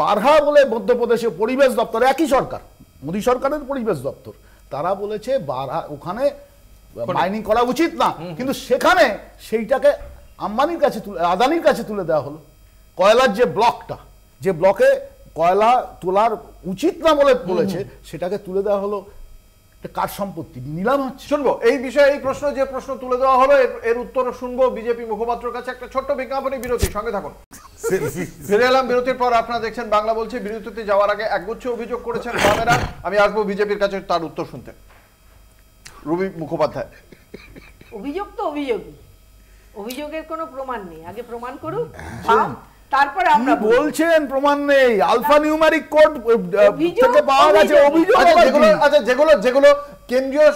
বারহা বলে মধ্যপ্রদেশে পরিবেশ দপ্তর একই সরকার মোদী সরকারের পরিবেশ দপ্তর তারা বলেছে বারহা ওখানে মাইনিং করা উচিত না কিন্তু সেখানে সেইটাকে আম্বানির কাছে তুলে আদানির কাছে তুলে দেওয়া হলো কয়লার যে ব্লকটা যে ব্লকে কয়লা তোলার উচিত না বলে বলেছে সেটাকে তুলে দেওয়া হলো কার সম্পত্তি নিলাম হচ্ছে শুনবো এই বিষয়ে এই প্রশ্ন যে প্রশ্ন তুলে দেওয়া হলো এর উত্তর শুনবো বিজেপি মুখপাত্রের কাছে একটা ছোট্ট বিজ্ঞাপনী বিরতি সঙ্গে থাকুন ফিরে এলাম বিরতির পর আপনারা দেখছেন বাংলা বলছে বিরতিতে যাওয়ার আগে একগুচ্ছ অভিযোগ করেছেন বামেরা আমি আসবো বিজেপির কাছে তার উত্তর শুনতে রবি মুখোপাধ্যায় অভিযোগ তো অভিযোগ অভিযোগের কোনো প্রমাণ নেই আগে প্রমাণ করুক হ্যাঁ। তারপরে আমরা বলছেন প্রমাণ নেই আলফা নিউমারিক কোড থেকে পাওয়া গেছে অভিযোগ আচ্ছা, আচ্ছা যেগুলো যেগুলো কেন্দ্রীয়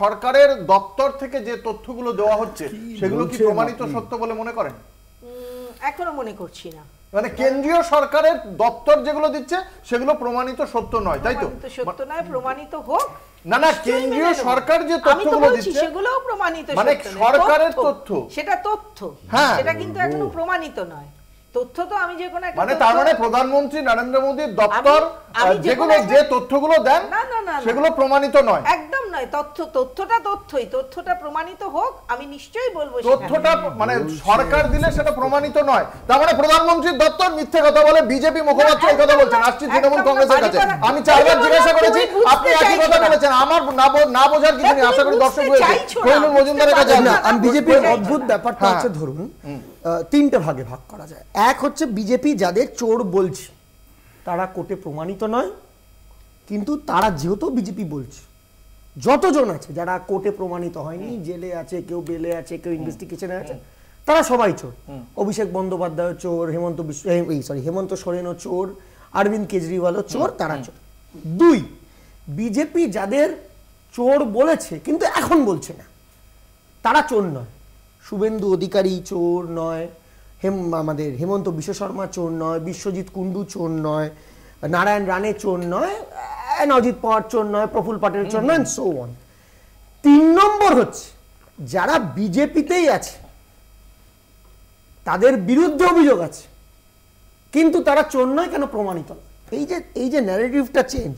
সরকারের দপ্তর থেকে যে তথ্যগুলো দেওয়া হচ্ছে সেগুলো কি প্রমাণিত সত্য বলে মনে করেন এখনো মনে করছি না মানে কেন্দ্রীয় সরকারের দপ্তর যেগুলো দিচ্ছে সেগুলো প্রমাণিত সত্য নয় তাই তো সত্য নয় প্রমাণিত হোক না না কেন্দ্রীয় সরকার যে তথ্যগুলো দিচ্ছে সেগুলোও প্রমাণিত মানে সরকারের তথ্য সেটা তথ্য হ্যাঁ সেটা কিন্তু এখনো প্রমাণিত নয় তথ্য তো আমি যে কোনো মানে তার মানে প্রধানমন্ত্রী নরেন্দ্র দপ্তর যেগুলো যে তথ্যগুলো দেন না না না সেগুলো প্রমাণিত নয় একদম নয় তথ্য তথ্যটা তথ্যই তথ্যটা প্রমাণিত হোক আমি নিশ্চয়ই বলবো তথ্যটা হ্যাঁ, মানে সরকার দিলে সেটা প্রমাণিত নয় তার মানে প্রধানমন্ত্রীর দপ্তর মিথ্যে কথা বলে বিজেপি মুখপাত্র এই কথা বলছেন আসছি তৃণমূল কংগ্রেসের কাছে আমি চারবার জিজ্ঞাসা করেছি আপনি একই কথা বলেছেন আমার না বোঝার কিছু নেই আশা করি দর্শক হয়েছে মজুমদারের কাছে আমি বিজেপির অদ্ভুত ব্যাপারটা আছে হ্যাঁ। ধরুন তিনটে ভাগে ভাগ করা যায় এক হচ্ছে বিজেপি যাদের চোর বলছি তারা কোর্টে প্রমাণিত নয় কিন্তু তারা যেহেতু বিজেপি বলছে যতজন আছে যারা কোর্টে প্রমাণিত হয়নি জেলে আছে কেউ বেলে আছে কেউ ইনভেস্টিগেশনে আছে তারা সবাই চোর অভিষেক বন্দ্যোপাধ্যায় চোর হেমন্ত বিশ্ব এই সরি হেমন্ত সোরেনও চোর অরবিন্দ কেজরিওয়ালও চোর তারা চোর দুই বিজেপি যাদের চোর বলেছে কিন্তু এখন বলছে না তারা চোর নয় শুভেন্দু অধিকারী চোর নয় হেম আমাদের হেমন্ত বিশ্ব শর্মা চোর নয় বিশ্বজিৎ কুণ্ডু চোর নয় নারায়ণ রানে চোর নয় অজিত পাওয়ার চোর নয় প্রফুল পাটেল চোর নয় সো ওয়ান তিন নম্বর হচ্ছে যারা বিজেপিতেই আছে তাদের বিরুদ্ধে অভিযোগ আছে কিন্তু তারা চোর নয় কেন প্রমাণিত এই যে এই যে ন্যারেটিভটা চেঞ্জ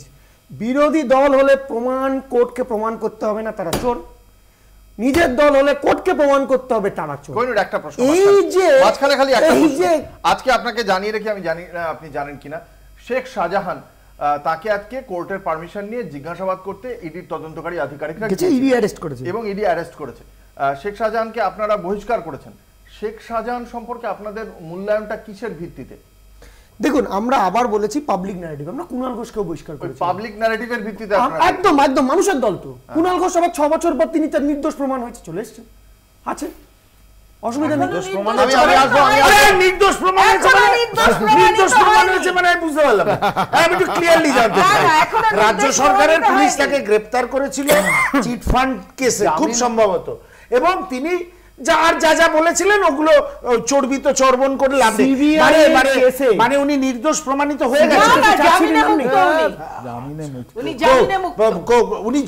বিরোধী দল হলে প্রমাণ কোর্টকে প্রমাণ করতে হবে না তারা চোর নিজের দল হলে কোর্টকে প্রমাণ করতে হবে টানা চোর একটা প্রশ্ন এই যে মাঝখানে খালি একটা আজকে আপনাকে জানিয়ে রেখে আমি জানি আপনি জানেন কিনা শেখ শাহজাহান তাকে আজকে কোর্টের পারমিশন নিয়ে জিজ্ঞাসাবাদ করতে ইডির তদন্তকারী আধিকারিকরা ইডি অ্যারেস্ট করেছে এবং ইডি অ্যারেস্ট করেছে শেখ শাহজাহানকে আপনারা বহিষ্কার করেছেন শেখ শাহজাহান সম্পর্কে আপনাদের মূল্যায়নটা কিসের ভিত্তিতে দেখুন আমরা আবার বলেছি পাবলিক ন্যারেটিভ আমরা কুণাল ঘোষকেও বহিষ্কার করেছি পাবলিক ন্যারেটিভের ভিত্তিতে একদম একদম মানুষের দল তো হ্যাঁ। কুণাল ঘোষ আবার ছ বছর পর তিনি তার নির্দোষ প্রমাণ হয়েছে চলে এসেছেন আছে অসুবিধা নেই নির্দোষ প্রমাণ মানে- নির্দোষ প্রমাণ হয়েছে মানে-, মানে আমি বুঝতে পারলাম হ্যাঁ, আমি একটু ক্লিয়ারলি জানতে চাই রাজ্য সরকারের পুলিশ তাকে গ্রেপ্তার করেছিল হ্যাঁ। চিট ফান্ড কেসে খুব সম্ভবত এবং তিনি যা আর যা যা বলেছিলেন ওগুলো চর্বি তো চর্বন করে লাভ নেই মানে, মানে, মানে উনি নির্দোষ প্রমাণিত হয়ে গেছেন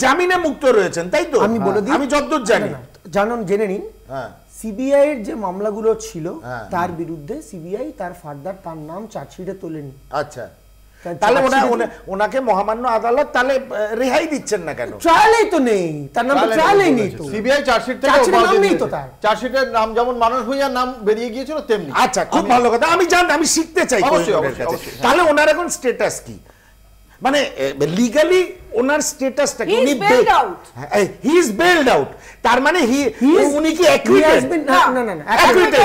জামিনে মুক্ত রয়েছেন তাই তো আমি বলে দিই আমি যদ্দূর জানি জানুন জেনে নিন হ্যাঁ। সিবিআই এর যে মামলাগুলো ছিল হ্যাঁ। তার বিরুদ্ধে সিবিআই তার ফার্দার তার নাম চার্জশিটে তোলেনি আচ্ছা তাহলে ওনা ওনাকে মহামান্য আদালত তাহলে রেহাই দিচ্ছেন না কেন ট্রায়ালেই তো নেই তার নাম ট্রায়ালেই নেই তো সিবিআই চার্জশিট থেকে তো তার চার্জশিটের নাম যেমন মানস ভুঁইয়ার নাম বেরিয়ে গিয়েছিল তেমনি আচ্ছা খুব ভালো কথা আমি জান আমি শিখতে চাই তাহলে ওনার এখন স্টেটাস কি মানে লিগালি ওনার স্টেটাসটা কি উনি bailed out he is bailed out তার মানে হি উনি কি অ্যাকুইটেড না না না অ্যাকুইটেড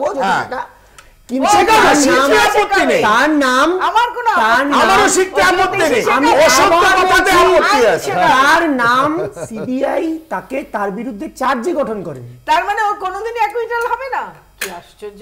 দেবো হ্যাঁ। তার নাম শিখতে নাম সিবিআই তাকে তার বিরুদ্ধে চার্জে গঠন করেন তার মানে ও কোনোদিনই অ্যাকুইটাল হবে না আশ্চর্য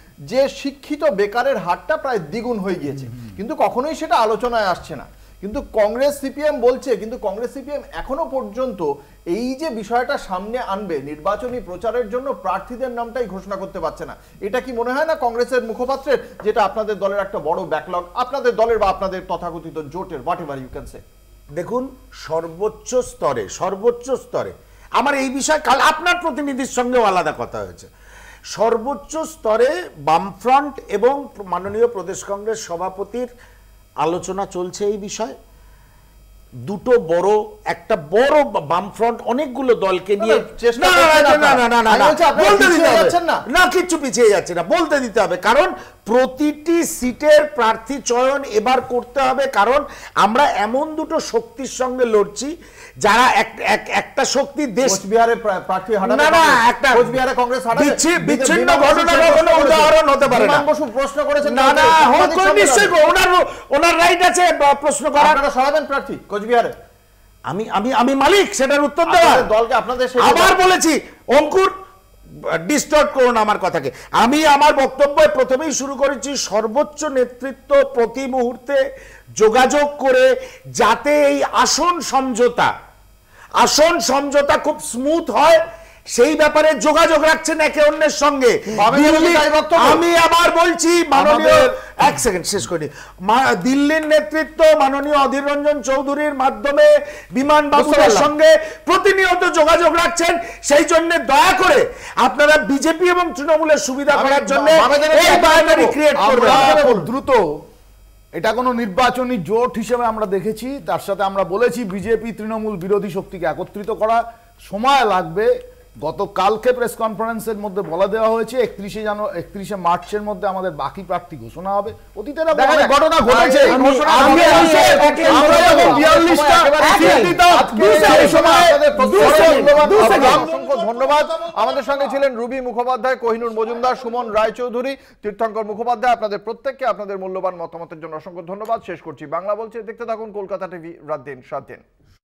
যে শিক্ষিত বেকারের হারটা প্রায় দ্বিগুণ হয়ে গিয়েছে কিন্তু কখনোই সেটা আলোচনায় আসছে না কিন্তু কংগ্রেস সিপিএম বলছে কিন্তু কংগ্রেস সিপিএম এখনো পর্যন্ত এই যে বিষয়টা সামনে আনবে নির্বাচনী প্রচারের জন্য প্রার্থীদের নামটাই ঘোষণা করতে পারছে না এটা কি মনে হয় না কংগ্রেসের মুখপাত্রের যেটা আপনাদের দলের একটা বড় ব্যাকলগ আপনাদের দলের বা আপনাদের তথাকথিত জোটের whatever you can say দেখুন সর্বোচ্চ স্তরে সর্বোচ্চ স্তরে আমার এই বিষয়ে কাল আপনার প্রতিনিধির সঙ্গেও আলাদা কথা হয়েছে সর্বোচ্চ স্তরে বামফ্রন্ট এবং মাননীয় প্রদেশ কংগ্রেস সভাপতির আলোচনা চলছে এই বিষয়ে দুটো বড় একটা বড় বামফ্রন্ট অনেকগুলো দলকে নিয়ে না না না না না না কিচ্ছু পিছিয়ে যাচ্ছে না বলতে দিতে হবে কারণ প্রতিটি সিটের প্রার্থী চয়ন এবার করতে হবে কারণ আমরা এমন দুটো শক্তির সঙ্গে লড়ছি যারা একটা শক্তি দেশ বিহারে হ্যাঁ, ওনার রাইট আছে প্রশ্ন কোচবিহারে আমি আমি আমি মালিক সেটার উত্তর দেওয়ার দলকে আপনাদের আবার বলেছি অঙ্কুর ডিস্টার্ব করুন আমার কথাকে আমি আমার বক্তব্য প্রথমেই শুরু করেছি সর্বোচ্চ নেতৃত্ব প্রতি মুহূর্তে যোগাযোগ করে যাতে এই আসন সমঝোতা আসন সমঝোতা খুব স্মুথ হয় সেই ব্যাপারে যোগাযোগ রাখছেন একে অন্যের সঙ্গে আমি আবার বলছি এক সেকেন্ড শেষ করি দিল্লির নেতৃত্ব মাননীয় অধীর রঞ্জন চৌধুরীর মাধ্যমে বিমান বাবুদের সঙ্গে প্রতিনিয়ত যোগাযোগ রাখছেন সেই জন্য দয়া করে আপনারা বিজেপি এবং তৃণমূলের সুবিধা করার জন্য দ্রুত এটা কোনো নির্বাচনী জোট হিসেবে আমরা দেখেছি তার সাথে আমরা বলেছি বিজেপি তৃণমূল বিরোধী শক্তিকে একত্রিত করা সময় লাগবে গত কালকে প্রেস কনফারেন্সের মধ্যে বলে দেওয়া হয়েছে একত্রিশে জানো একত্রিশে মার্চের মধ্যে আমাদের বাকি প্রার্থী ঘোষণা হবে অতীতের ঘটনা ঘটেছে ধন্যবাদ আমাদের সঙ্গে ছিলেন রুবি মুখোপাধ্যায় কোহিনুর মজুমদার সুমন রায়চৌধুরী তীর্থঙ্কর মুখোপাধ্যায় আপনাদের প্রত্যেককে আপনাদের মূল্যবান মতামতের জন্য অসংখ্য ধন্যবাদ শেষ করছি বাংলা বলছে দেখতে থাকুন কলকাতা টিভি রাত দিন সাত দিন